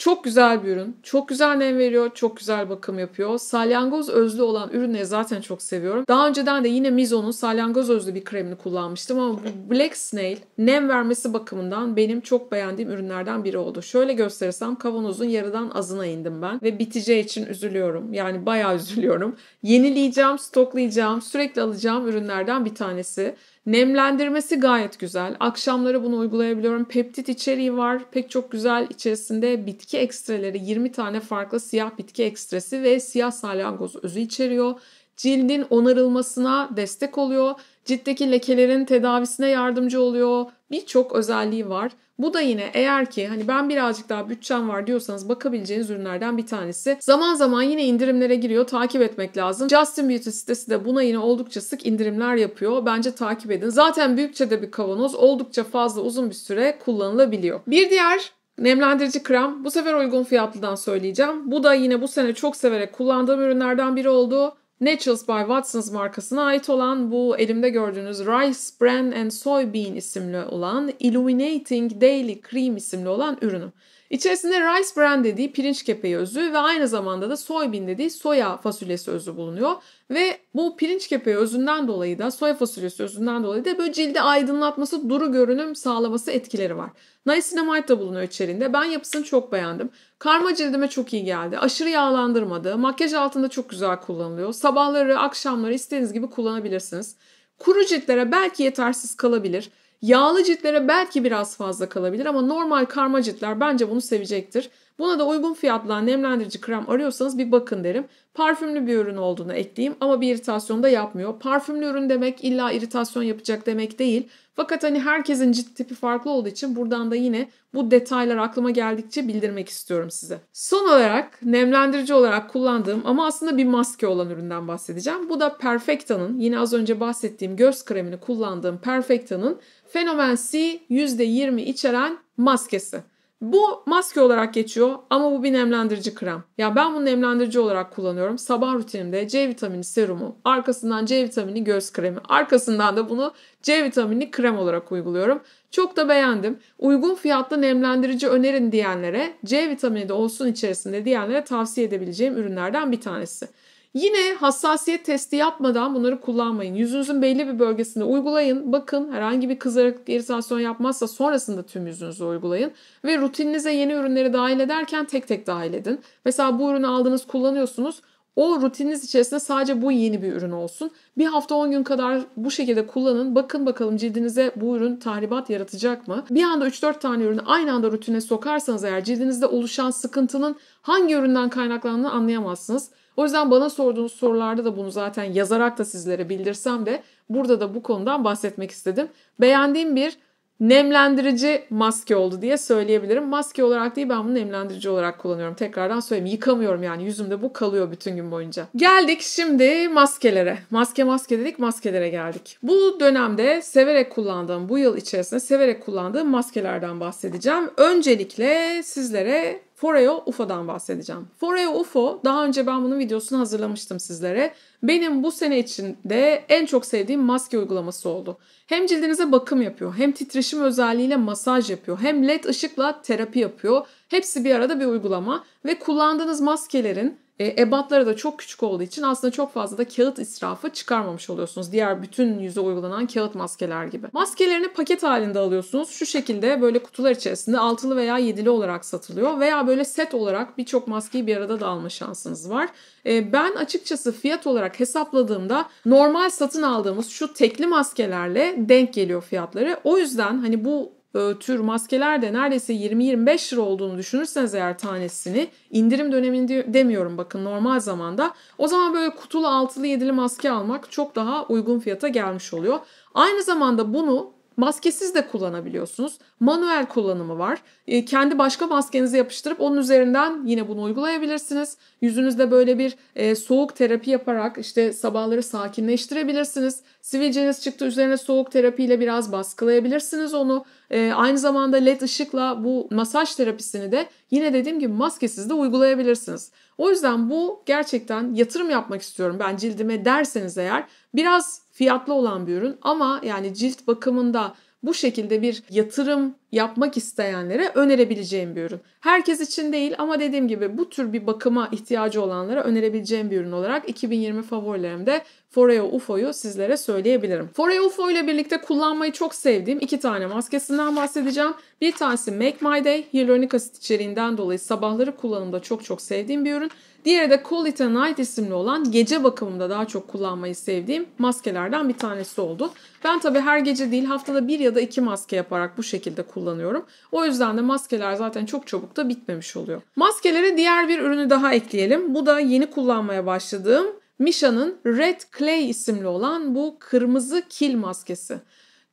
Çok güzel bir ürün. Çok güzel nem veriyor. Çok güzel bakım yapıyor. Salyangoz özlü olan ürünleri zaten çok seviyorum. Daha önceden de yine Mizo'nun salyangoz özlü bir kremini kullanmıştım ama bu Black Snail nem vermesi bakımından benim çok beğendiğim ürünlerden biri oldu. Şöyle gösterirsem kavanozun yarıdan azına indim ben ve biteceği için üzülüyorum. Yani bayağı üzülüyorum. Yenileyeceğim, stoklayacağım, sürekli alacağım ürünlerden bir tanesi. Nemlendirmesi gayet güzel. Akşamları bunu uygulayabiliyorum. Peptit içeriği var. Pek çok güzel içerisinde bitki ekstreleri 20 tane farklı siyah bitki ekstresi ve siyah salyangoz özü içeriyor. Cildin onarılmasına destek oluyor. Ciltteki lekelerin tedavisine yardımcı oluyor. Birçok özelliği var. Bu da yine eğer ki hani ben birazcık daha bütçem var diyorsanız bakabileceğiniz ürünlerden bir tanesi. Zaman zaman yine indirimlere giriyor. Takip etmek lazım. Justin Beauty sitesi de buna yine oldukça sık indirimler yapıyor. Bence takip edin. Zaten büyükçe de bir kavanoz oldukça fazla uzun bir süre kullanılabiliyor. Bir diğer Nemlendirici krem. Bu sefer uygun fiyatlıdan söyleyeceğim. Bu da yine bu sene çok severek kullandığım ürünlerden biri oldu. Naturals by Watsons markasına ait olan bu elimde gördüğünüz Rice Bran and Soybean isimli olan Illuminating Daily Cream isimli olan ürünü. İçerisinde rice bran dediği pirinç kepeği özü ve aynı zamanda da soybean dediği soya fasulyesi özü bulunuyor. Ve bu pirinç kepeği özünden dolayı da soya fasulyesi özünden dolayı da böyle cilde aydınlatması, duru görünüm sağlaması etkileri var. Niacinamide da bulunuyor içeriğinde. Ben yapısını çok beğendim. Karma cildime çok iyi geldi. Aşırı yağlandırmadı. Makyaj altında çok güzel kullanılıyor. Sabahları, akşamları istediğiniz gibi kullanabilirsiniz. Kuru ciltlere belki yetersiz kalabilir. Yağlı ciltlere belki biraz fazla kalabilir ama normal karma ciltler bence bunu sevecektir. Buna da uygun fiyatlı nemlendirici krem arıyorsanız bir bakın derim. Parfümlü bir ürün olduğunu ekleyeyim ama bir iritasyon da yapmıyor. Parfümlü ürün demek illa iritasyon yapacak demek değil. Fakat hani herkesin cilt tipi farklı olduğu için buradan da yine bu detaylar aklıma geldikçe bildirmek istiyorum size. Son olarak nemlendirici olarak kullandığım ama aslında bir maske olan üründen bahsedeceğim. Bu da Perfecta'nın yine az önce bahsettiğim göz kremini kullandığım Perfecta'nın Phenomen C %20 içeren maskesi. Bu maske olarak geçiyor ama bu bir nemlendirici krem. Ya ben bunu nemlendirici olarak kullanıyorum. Sabah rutinimde C vitamini serumu, arkasından C vitamini göz kremi, arkasından da bunu C vitamini krem olarak uyguluyorum. Çok da beğendim. Uygun fiyatlı nemlendirici önerin diyenlere, C vitamini de olsun içerisinde diyenlere tavsiye edebileceğim ürünlerden bir tanesi. Yine hassasiyet testi yapmadan bunları kullanmayın. Yüzünüzün belli bir bölgesinde uygulayın. Bakın herhangi bir kızarıklık, iritasyon yapmazsa sonrasında tüm yüzünüzü uygulayın. Ve rutininize yeni ürünleri dahil ederken tek tek dahil edin. Mesela bu ürünü aldınız kullanıyorsunuz. O rutininiz içerisinde sadece bu yeni bir ürün olsun. Bir hafta 10 gün kadar bu şekilde kullanın. Bakın bakalım cildinize bu ürün tahribat yaratacak mı? Bir anda 3-4 tane ürünü aynı anda rutine sokarsanız eğer cildinizde oluşan sıkıntının hangi üründen kaynaklandığını anlayamazsınız. O yüzden bana sorduğunuz sorularda da bunu zaten yazarak da sizlere bildirsem de burada da bu konudan bahsetmek istedim. Beğendiğim bir nemlendirici maske oldu diye söyleyebilirim. Maske olarak değil ben bunu nemlendirici olarak kullanıyorum. Tekrardan söyleyeyim. Yıkamıyorum yani yüzümde bu kalıyor bütün gün boyunca. Geldik şimdi maskelere. Maske maske dedik maskelere geldik. Bu dönemde severek kullandığım bu yıl içerisinde severek kullandığım maskelerden bahsedeceğim. Öncelikle sizlere Foreo UFO'dan bahsedeceğim. Foreo UFO daha önce ben bunun videosunu hazırlamıştım sizlere. Benim bu sene içinde en çok sevdiğim maske uygulaması oldu. Hem cildinize bakım yapıyor, hem titreşim özelliğiyle masaj yapıyor, hem led ışıkla terapi yapıyor. Hepsi bir arada bir uygulama ve kullandığınız maskelerin e, ebatları da çok küçük olduğu için aslında çok fazla da kağıt israfı çıkarmamış oluyorsunuz. Diğer bütün yüze uygulanan kağıt maskeler gibi. Maskelerini paket halinde alıyorsunuz. Şu şekilde böyle kutular içerisinde altılı veya yedili olarak satılıyor. Veya böyle set olarak birçok maskeyi bir arada da alma şansınız var. E, ben açıkçası fiyat olarak hesapladığımda normal satın aldığımız şu tekli maskelerle denk geliyor fiyatları. O yüzden hani bu ee, tür maskeler de neredeyse 20-25 lira olduğunu düşünürseniz eğer tanesini indirim döneminde demiyorum bakın normal zamanda o zaman böyle kutulu altılı yedili maske almak çok daha uygun fiyata gelmiş oluyor. Aynı zamanda bunu Maskesiz de kullanabiliyorsunuz. Manuel kullanımı var. E, kendi başka maskenizi yapıştırıp onun üzerinden yine bunu uygulayabilirsiniz. Yüzünüzde böyle bir e, soğuk terapi yaparak işte sabahları sakinleştirebilirsiniz. Sivilceniz çıktı üzerine soğuk terapiyle biraz baskılayabilirsiniz onu. E, aynı zamanda led ışıkla bu masaj terapisini de yine dediğim gibi maskesiz de uygulayabilirsiniz. O yüzden bu gerçekten yatırım yapmak istiyorum ben cildime derseniz eğer biraz fiyatlı olan bir ürün ama yani cilt bakımında bu şekilde bir yatırım yapmak isteyenlere önerebileceğim bir ürün. Herkes için değil ama dediğim gibi bu tür bir bakıma ihtiyacı olanlara önerebileceğim bir ürün olarak 2020 favorilerimde Foreo UFO'yu sizlere söyleyebilirim. Foreo UFO ile birlikte kullanmayı çok sevdiğim iki tane maskesinden bahsedeceğim. Bir tanesi Make My Day, hyaluronik asit içeriğinden dolayı sabahları kullanımda çok çok sevdiğim bir ürün. Diğeri de Call It A Night isimli olan gece bakımında daha çok kullanmayı sevdiğim maskelerden bir tanesi oldu. Ben tabii her gece değil haftada bir ya da iki maske yaparak bu şekilde kullanıyorum. O yüzden de maskeler zaten çok çabuk da bitmemiş oluyor. Maskelere diğer bir ürünü daha ekleyelim. Bu da yeni kullanmaya başladığım Misha'nın Red Clay isimli olan bu kırmızı kil maskesi.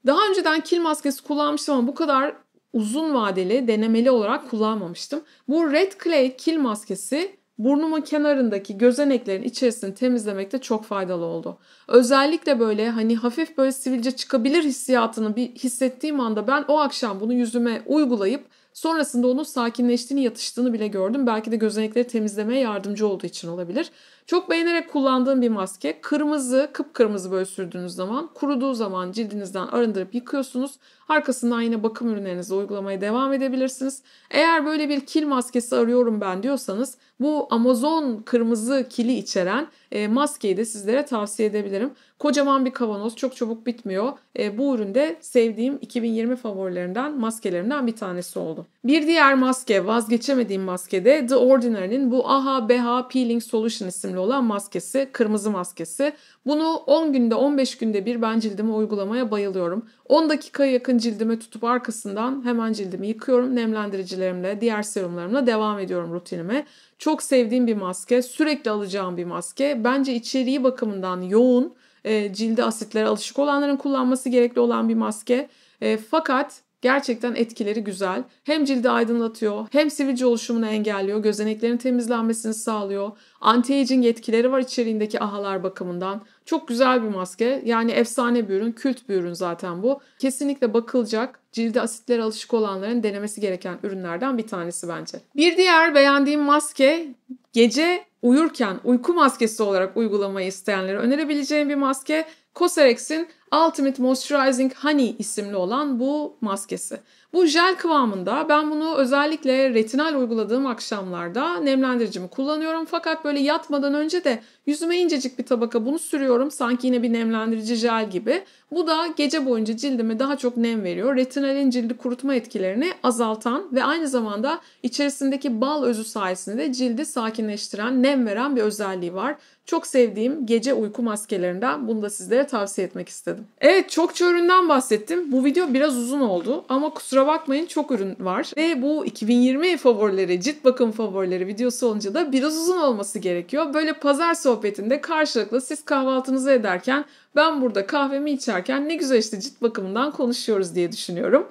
Daha önceden kil maskesi kullanmıştım ama bu kadar uzun vadeli denemeli olarak kullanmamıştım. Bu Red Clay kil maskesi Burnumun kenarındaki gözeneklerin içerisini temizlemekte çok faydalı oldu. Özellikle böyle hani hafif böyle sivilce çıkabilir hissiyatını bir hissettiğim anda ben o akşam bunu yüzüme uygulayıp sonrasında onun sakinleştiğini, yatıştığını bile gördüm. Belki de gözenekleri temizlemeye yardımcı olduğu için olabilir. Çok beğenerek kullandığım bir maske. Kırmızı, kıpkırmızı böyle sürdüğünüz zaman, kuruduğu zaman cildinizden arındırıp yıkıyorsunuz. Arkasından yine bakım ürünlerinizi uygulamaya devam edebilirsiniz. Eğer böyle bir kil maskesi arıyorum ben diyorsanız bu Amazon kırmızı kili içeren e, maskeyi de sizlere tavsiye edebilirim. Kocaman bir kavanoz çok çabuk bitmiyor. E, bu üründe sevdiğim 2020 favorilerimden maskelerimden bir tanesi oldu. Bir diğer maske vazgeçemediğim maske de The Ordinary'nin bu AHA BHA Peeling Solution isimli olan maskesi. Kırmızı maskesi. Bunu 10 günde 15 günde bir ben cildime uygulamaya bayılıyorum. 10 dakikaya yakın cildimi tutup arkasından hemen cildimi yıkıyorum. Nemlendiricilerimle, diğer serumlarımla devam ediyorum rutinime. Çok sevdiğim bir maske, sürekli alacağım bir maske. Bence içeriği bakımından yoğun, e, cilde asitlere alışık olanların kullanması gerekli olan bir maske. E, fakat Gerçekten etkileri güzel. Hem cildi aydınlatıyor, hem sivilce oluşumunu engelliyor, gözeneklerin temizlenmesini sağlıyor. Anti-aging etkileri var içeriğindeki ahalar bakımından. Çok güzel bir maske. Yani efsane bir ürün, kült bir ürün zaten bu. Kesinlikle bakılacak, cilde asitler alışık olanların denemesi gereken ürünlerden bir tanesi bence. Bir diğer beğendiğim maske gece uyurken uyku maskesi olarak uygulamayı isteyenlere önerebileceğim bir maske. Cosrx'in Ultimate Moisturizing Honey isimli olan bu maskesi. Bu jel kıvamında ben bunu özellikle retinal uyguladığım akşamlarda nemlendiricimi kullanıyorum. Fakat böyle yatmadan önce de yüzüme incecik bir tabaka bunu sürüyorum. Sanki yine bir nemlendirici jel gibi. Bu da gece boyunca cildime daha çok nem veriyor. Retinalin cildi kurutma etkilerini azaltan ve aynı zamanda içerisindeki bal özü sayesinde de cildi sakinleştiren, nem veren bir özelliği var. Çok sevdiğim gece uyku maskelerinden bunu da sizlere tavsiye etmek istedim. Evet çokça üründen bahsettim. Bu video biraz uzun oldu ama kusura Kusura bakmayın çok ürün var. Ve bu 2020 favorileri, cilt bakım favorileri videosu olunca da biraz uzun olması gerekiyor. Böyle pazar sohbetinde karşılıklı siz kahvaltınızı ederken ben burada kahvemi içerken ne güzel işte cilt bakımından konuşuyoruz diye düşünüyorum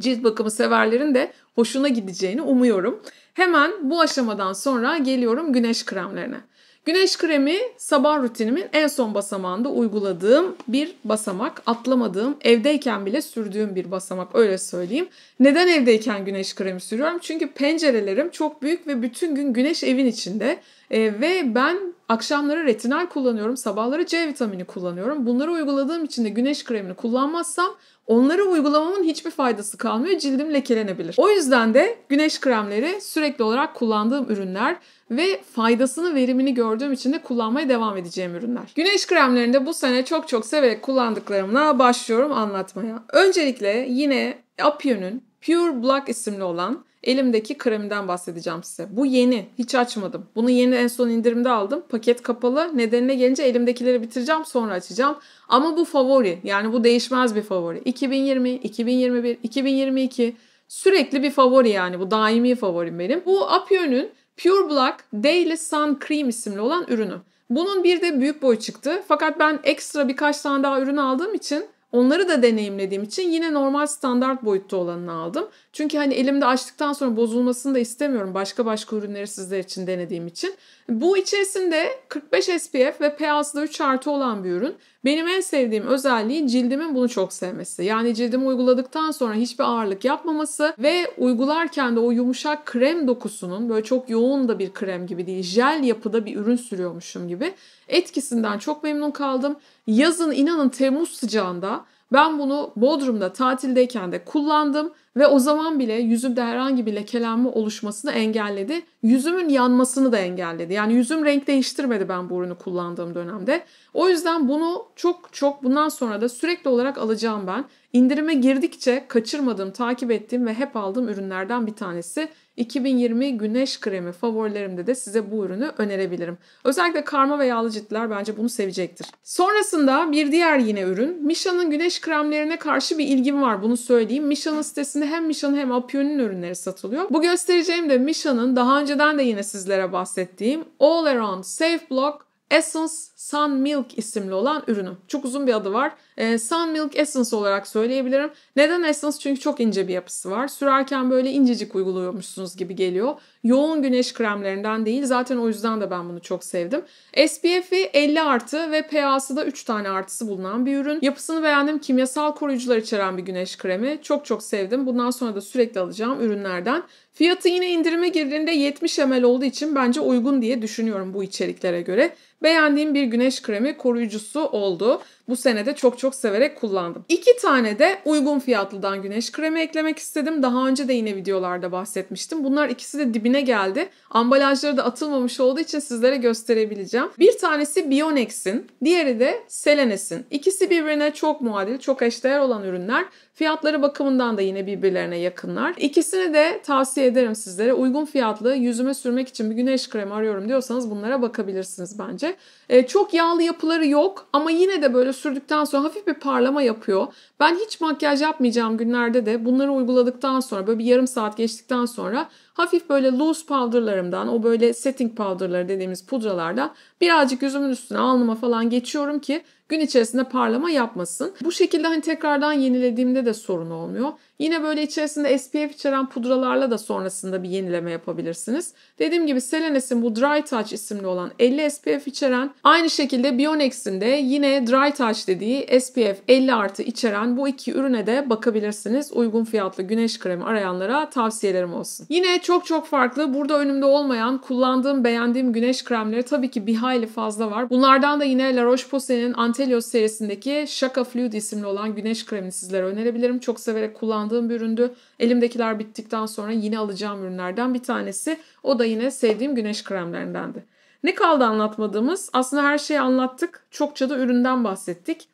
cilt bakımı severlerin de hoşuna gideceğini umuyorum. Hemen bu aşamadan sonra geliyorum güneş kremlerine. Güneş kremi sabah rutinimin en son basamağında uyguladığım bir basamak. Atlamadığım, evdeyken bile sürdüğüm bir basamak öyle söyleyeyim. Neden evdeyken güneş kremi sürüyorum? Çünkü pencerelerim çok büyük ve bütün gün güneş evin içinde. E, ve ben akşamları retinal kullanıyorum, sabahları C vitamini kullanıyorum. Bunları uyguladığım için de güneş kremini kullanmazsam onları uygulamamın hiçbir faydası kalmıyor. Cildim lekelenebilir. O yüzden de güneş kremleri sürekli olarak kullandığım ürünler ve faydasını, verimini gördüğüm için de kullanmaya devam edeceğim ürünler. Güneş kremlerinde bu sene çok çok severek kullandıklarımla başlıyorum anlatmaya. Öncelikle yine Apion'un Pure Black isimli olan Elimdeki kremden bahsedeceğim size. Bu yeni. Hiç açmadım. Bunu yeni en son indirimde aldım. Paket kapalı. Nedenine gelince elimdekileri bitireceğim sonra açacağım. Ama bu favori. Yani bu değişmez bir favori. 2020, 2021, 2022 sürekli bir favori yani. Bu daimi favorim benim. Bu Apio'nun Pure Black Daily Sun Cream isimli olan ürünü. Bunun bir de büyük boy çıktı. Fakat ben ekstra birkaç tane daha ürün aldığım için Onları da deneyimlediğim için yine normal standart boyutta olanını aldım. Çünkü hani elimde açtıktan sonra bozulmasını da istemiyorum. Başka başka ürünleri sizler için denediğim için. Bu içerisinde 45 SPF ve PA'sı 3 artı olan bir ürün. Benim en sevdiğim özelliği cildimin bunu çok sevmesi. Yani cildimi uyguladıktan sonra hiçbir ağırlık yapmaması ve uygularken de o yumuşak krem dokusunun böyle çok yoğun da bir krem gibi değil, jel yapıda bir ürün sürüyormuşum gibi etkisinden çok memnun kaldım. Yazın inanın Temmuz sıcağında ben bunu Bodrum'da tatildeyken de kullandım ve o zaman bile yüzümde herhangi bir lekelenme oluşmasını engelledi. Yüzümün yanmasını da engelledi. Yani yüzüm renk değiştirmedi ben bu ürünü kullandığım dönemde. O yüzden bunu çok çok bundan sonra da sürekli olarak alacağım ben. İndirime girdikçe kaçırmadığım, takip ettiğim ve hep aldığım ürünlerden bir tanesi. 2020 güneş kremi favorilerimde de size bu ürünü önerebilirim. Özellikle karma ve yağlı ciltler bence bunu sevecektir. Sonrasında bir diğer yine ürün. Misha'nın güneş kremlerine karşı bir ilgim var bunu söyleyeyim. Misha'nın sitesinde hem Misha'nın hem Apion'un ürünleri satılıyor. Bu göstereceğim de Misha'nın daha önceden de yine sizlere bahsettiğim All Around Safe Block Essence Sun Milk isimli olan ürünüm. Çok uzun bir adı var. E, Sun Milk Essence olarak söyleyebilirim. Neden Essence? Çünkü çok ince bir yapısı var. Sürerken böyle incecik uyguluyormuşsunuz gibi geliyor. Yoğun güneş kremlerinden değil. Zaten o yüzden de ben bunu çok sevdim. SPF'i 50 artı ve PA'sı da 3 tane artısı bulunan bir ürün. Yapısını beğendim. Kimyasal koruyucular içeren bir güneş kremi. Çok çok sevdim. Bundan sonra da sürekli alacağım ürünlerden. Fiyatı yine indirime girdiğinde 70 ml olduğu için bence uygun diye düşünüyorum bu içeriklere göre. Beğendiğim bir güneş kremi koruyucusu oldu. Bu sene de çok çok severek kullandım. İki tane de uygun fiyatlıdan güneş kremi eklemek istedim. Daha önce de yine videolarda bahsetmiştim. Bunlar ikisi de dibine geldi. Ambalajları da atılmamış olduğu için sizlere gösterebileceğim. Bir tanesi Bionex'in, diğeri de Selenes'in. İkisi birbirine çok muadil, çok eşdeğer olan ürünler. Fiyatları bakımından da yine birbirlerine yakınlar. İkisini de tavsiye ederim sizlere. Uygun fiyatlı yüzüme sürmek için bir güneş kremi arıyorum diyorsanız bunlara bakabilirsiniz bence. Ee, çok yağlı yapıları yok ama yine de böyle böyle sürdükten sonra hafif bir parlama yapıyor. Ben hiç makyaj yapmayacağım günlerde de bunları uyguladıktan sonra böyle bir yarım saat geçtikten sonra hafif böyle loose powderlarımdan o böyle setting powderları dediğimiz pudralardan birazcık yüzümün üstüne alnıma falan geçiyorum ki gün içerisinde parlama yapmasın. Bu şekilde hani tekrardan yenilediğimde de sorun olmuyor. Yine böyle içerisinde SPF içeren pudralarla da sonrasında bir yenileme yapabilirsiniz. Dediğim gibi Selenes'in bu Dry Touch isimli olan 50 SPF içeren aynı şekilde Bionex'in de yine Dry Touch dediği SPF 50 artı içeren bu iki ürüne de bakabilirsiniz. Uygun fiyatlı güneş kremi arayanlara tavsiyelerim olsun. Yine çok çok farklı. Burada önümde olmayan, kullandığım, beğendiğim güneş kremleri tabii ki bir hayli fazla var. Bunlardan da yine La Roche-Posay'nin Antelios serisindeki Shaka Fluid isimli olan güneş kremini sizlere önerebilirim. Çok severek kullandığım bir üründü. Elimdekiler bittikten sonra yine alacağım ürünlerden bir tanesi. O da yine sevdiğim güneş kremlerindendi. Ne kaldı anlatmadığımız? Aslında her şeyi anlattık. Çokça da üründen bahsettik.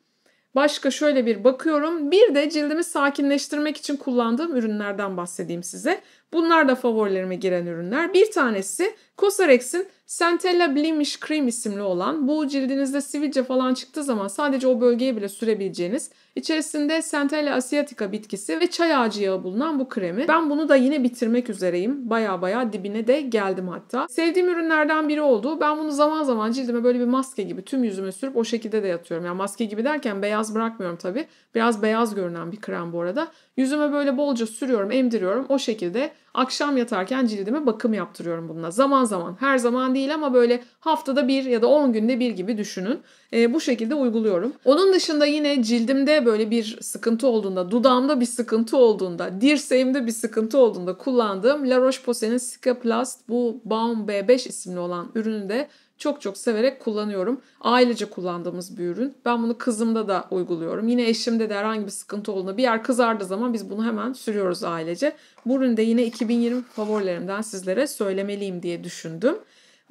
Başka şöyle bir bakıyorum. Bir de cildimi sakinleştirmek için kullandığım ürünlerden bahsedeyim size. Bunlar da favorilerime giren ürünler. Bir tanesi Cosrx'in Centella Blemish Cream isimli olan bu cildinizde sivilce falan çıktığı zaman sadece o bölgeye bile sürebileceğiniz içerisinde Centella asiatica bitkisi ve çay ağacı yağı bulunan bu kremi. Ben bunu da yine bitirmek üzereyim. Baya baya dibine de geldim hatta. Sevdiğim ürünlerden biri oldu. Ben bunu zaman zaman cildime böyle bir maske gibi tüm yüzüme sürüp o şekilde de yatıyorum. Yani maske gibi derken beyaz bırakmıyorum tabii. Biraz beyaz görünen bir krem bu arada. Yüzüme böyle bolca sürüyorum, emdiriyorum. O şekilde akşam yatarken cildime bakım yaptırıyorum bununla. Zaman zaman, her zaman değil ama böyle haftada bir ya da 10 günde bir gibi düşünün. E, bu şekilde uyguluyorum. Onun dışında yine cildimde böyle bir sıkıntı olduğunda, dudağımda bir sıkıntı olduğunda, dirseğimde bir sıkıntı olduğunda kullandığım La roche Posay'ın Cicaplast bu Baum B5 isimli olan ürünü de çok çok severek kullanıyorum. Ailece kullandığımız bir ürün. Ben bunu kızımda da uyguluyorum. Yine eşimde de herhangi bir sıkıntı olduğunda bir yer kızardığı zaman biz bunu hemen sürüyoruz ailece. Bu ürünü de yine 2020 favorilerimden sizlere söylemeliyim diye düşündüm.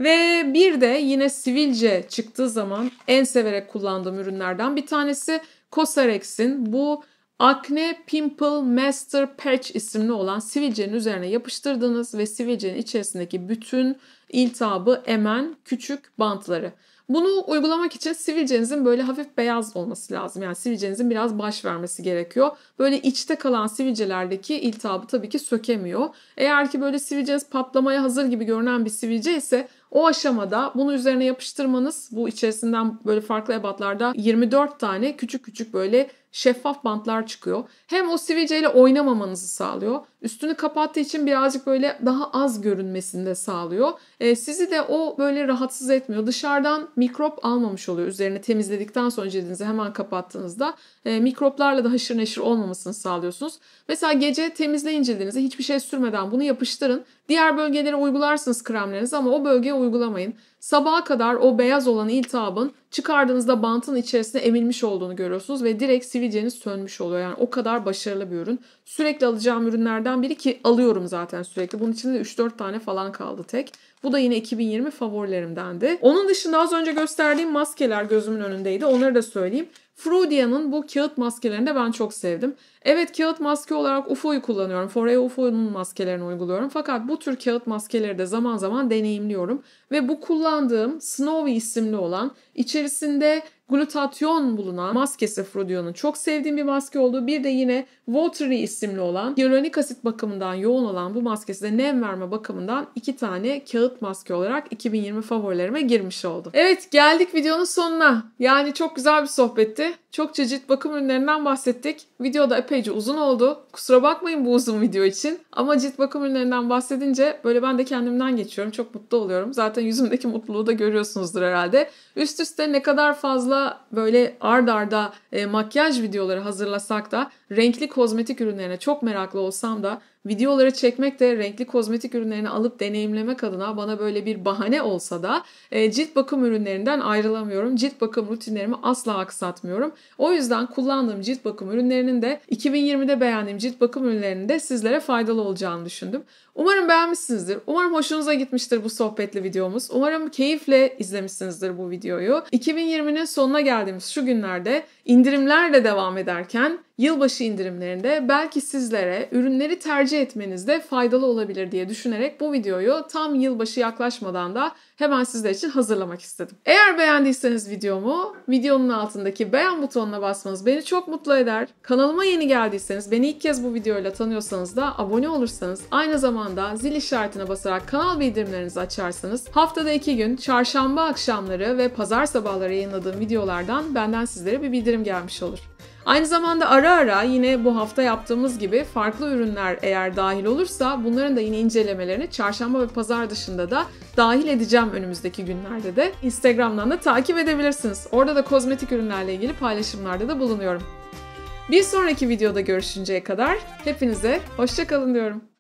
Ve bir de yine sivilce çıktığı zaman en severek kullandığım ürünlerden bir tanesi Cosrx'in bu Acne Pimple Master Patch isimli olan sivilcenin üzerine yapıştırdığınız ve sivilcenin içerisindeki bütün iltihabı emen küçük bantları. Bunu uygulamak için sivilcenizin böyle hafif beyaz olması lazım. Yani sivilcenizin biraz baş vermesi gerekiyor. Böyle içte kalan sivilcelerdeki iltihabı tabii ki sökemiyor. Eğer ki böyle sivilceniz patlamaya hazır gibi görünen bir sivilce ise o aşamada bunu üzerine yapıştırmanız bu içerisinden böyle farklı ebatlarda 24 tane küçük küçük böyle şeffaf bantlar çıkıyor. Hem o sivilceyle oynamamanızı sağlıyor. Üstünü kapattığı için birazcık böyle daha az görünmesini de sağlıyor. E, sizi de o böyle rahatsız etmiyor. Dışarıdan mikrop almamış oluyor. Üzerini temizledikten sonra cildinizi hemen kapattığınızda e, mikroplarla da haşır neşir olmamasını sağlıyorsunuz. Mesela gece temizleyin cildinizi hiçbir şey sürmeden bunu yapıştırın. Diğer bölgelere uygularsınız kremlerinizi ama o bölgeye uygulamayın. Sabaha kadar o beyaz olan iltihabın çıkardığınızda bantın içerisine emilmiş olduğunu görüyorsunuz ve direkt sivilceniz sönmüş oluyor. Yani o kadar başarılı bir ürün. Sürekli alacağım ürünlerden biri ki alıyorum zaten sürekli. Bunun içinde 3-4 tane falan kaldı tek. Bu da yine 2020 favorilerimdendi. Onun dışında az önce gösterdiğim maskeler gözümün önündeydi. Onları da söyleyeyim. Frodia'nın bu kağıt maskelerini de ben çok sevdim. Evet kağıt maske olarak UFO'yu kullanıyorum. Foraya UFO'nun maskelerini uyguluyorum. Fakat bu tür kağıt maskeleri de zaman zaman deneyimliyorum. Ve bu kullandığım Snowy isimli olan içerisinde glutatyon bulunan maskesi Frodion'un çok sevdiğim bir maske olduğu bir de yine Watery isimli olan hyaluronik asit bakımından yoğun olan bu maskesi de nem verme bakımından iki tane kağıt maske olarak 2020 favorilerime girmiş oldu. Evet geldik videonun sonuna. Yani çok güzel bir sohbetti. Çokça cilt bakım ürünlerinden bahsettik. Video da epeyce uzun oldu. Kusura bakmayın bu uzun video için. Ama cilt bakım ürünlerinden bahsedince böyle ben de kendimden geçiyorum. Çok mutlu oluyorum. Zaten yüzümdeki mutluluğu da görüyorsunuzdur herhalde. Üst üste ne kadar fazla böyle ard arda e, makyaj videoları hazırlasak da renkli kozmetik ürünlerine çok meraklı olsam da videoları çekmek de renkli kozmetik ürünlerini alıp deneyimlemek adına bana böyle bir bahane olsa da e, cilt bakım ürünlerinden ayrılamıyorum. Cilt bakım rutinlerimi asla aksatmıyorum. O yüzden kullandığım cilt bakım ürünlerinin de 2020'de beğendiğim cilt bakım ürünlerinin de sizlere faydalı olacağını düşündüm. Umarım beğenmişsinizdir. Umarım hoşunuza gitmiştir bu sohbetli videomuz. Umarım keyifle izlemişsinizdir bu videoyu. 2020'nin sonuna geldiğimiz şu günlerde indirimlerle devam ederken yılbaşı indirimlerinde belki sizlere ürünleri tercih etmenizde faydalı olabilir diye düşünerek bu videoyu tam yılbaşı yaklaşmadan da hemen sizler için hazırlamak istedim. Eğer beğendiyseniz videomu videonun altındaki beğen butonuna basmanız beni çok mutlu eder. Kanalıma yeni geldiyseniz beni ilk kez bu videoyla tanıyorsanız da abone olursanız aynı zamanda zil işaretine basarak kanal bildirimlerinizi açarsanız haftada iki gün çarşamba akşamları ve pazar sabahları yayınladığım videolardan benden sizlere bir bildirim gelmiş olur. Aynı zamanda ara ara yine bu hafta yaptığımız gibi farklı ürünler eğer dahil olursa bunların da yine incelemelerini çarşamba ve pazar dışında da dahil edeceğim önümüzdeki günlerde de. Instagram'dan da takip edebilirsiniz. Orada da kozmetik ürünlerle ilgili paylaşımlarda da bulunuyorum. Bir sonraki videoda görüşünceye kadar hepinize hoşçakalın diyorum.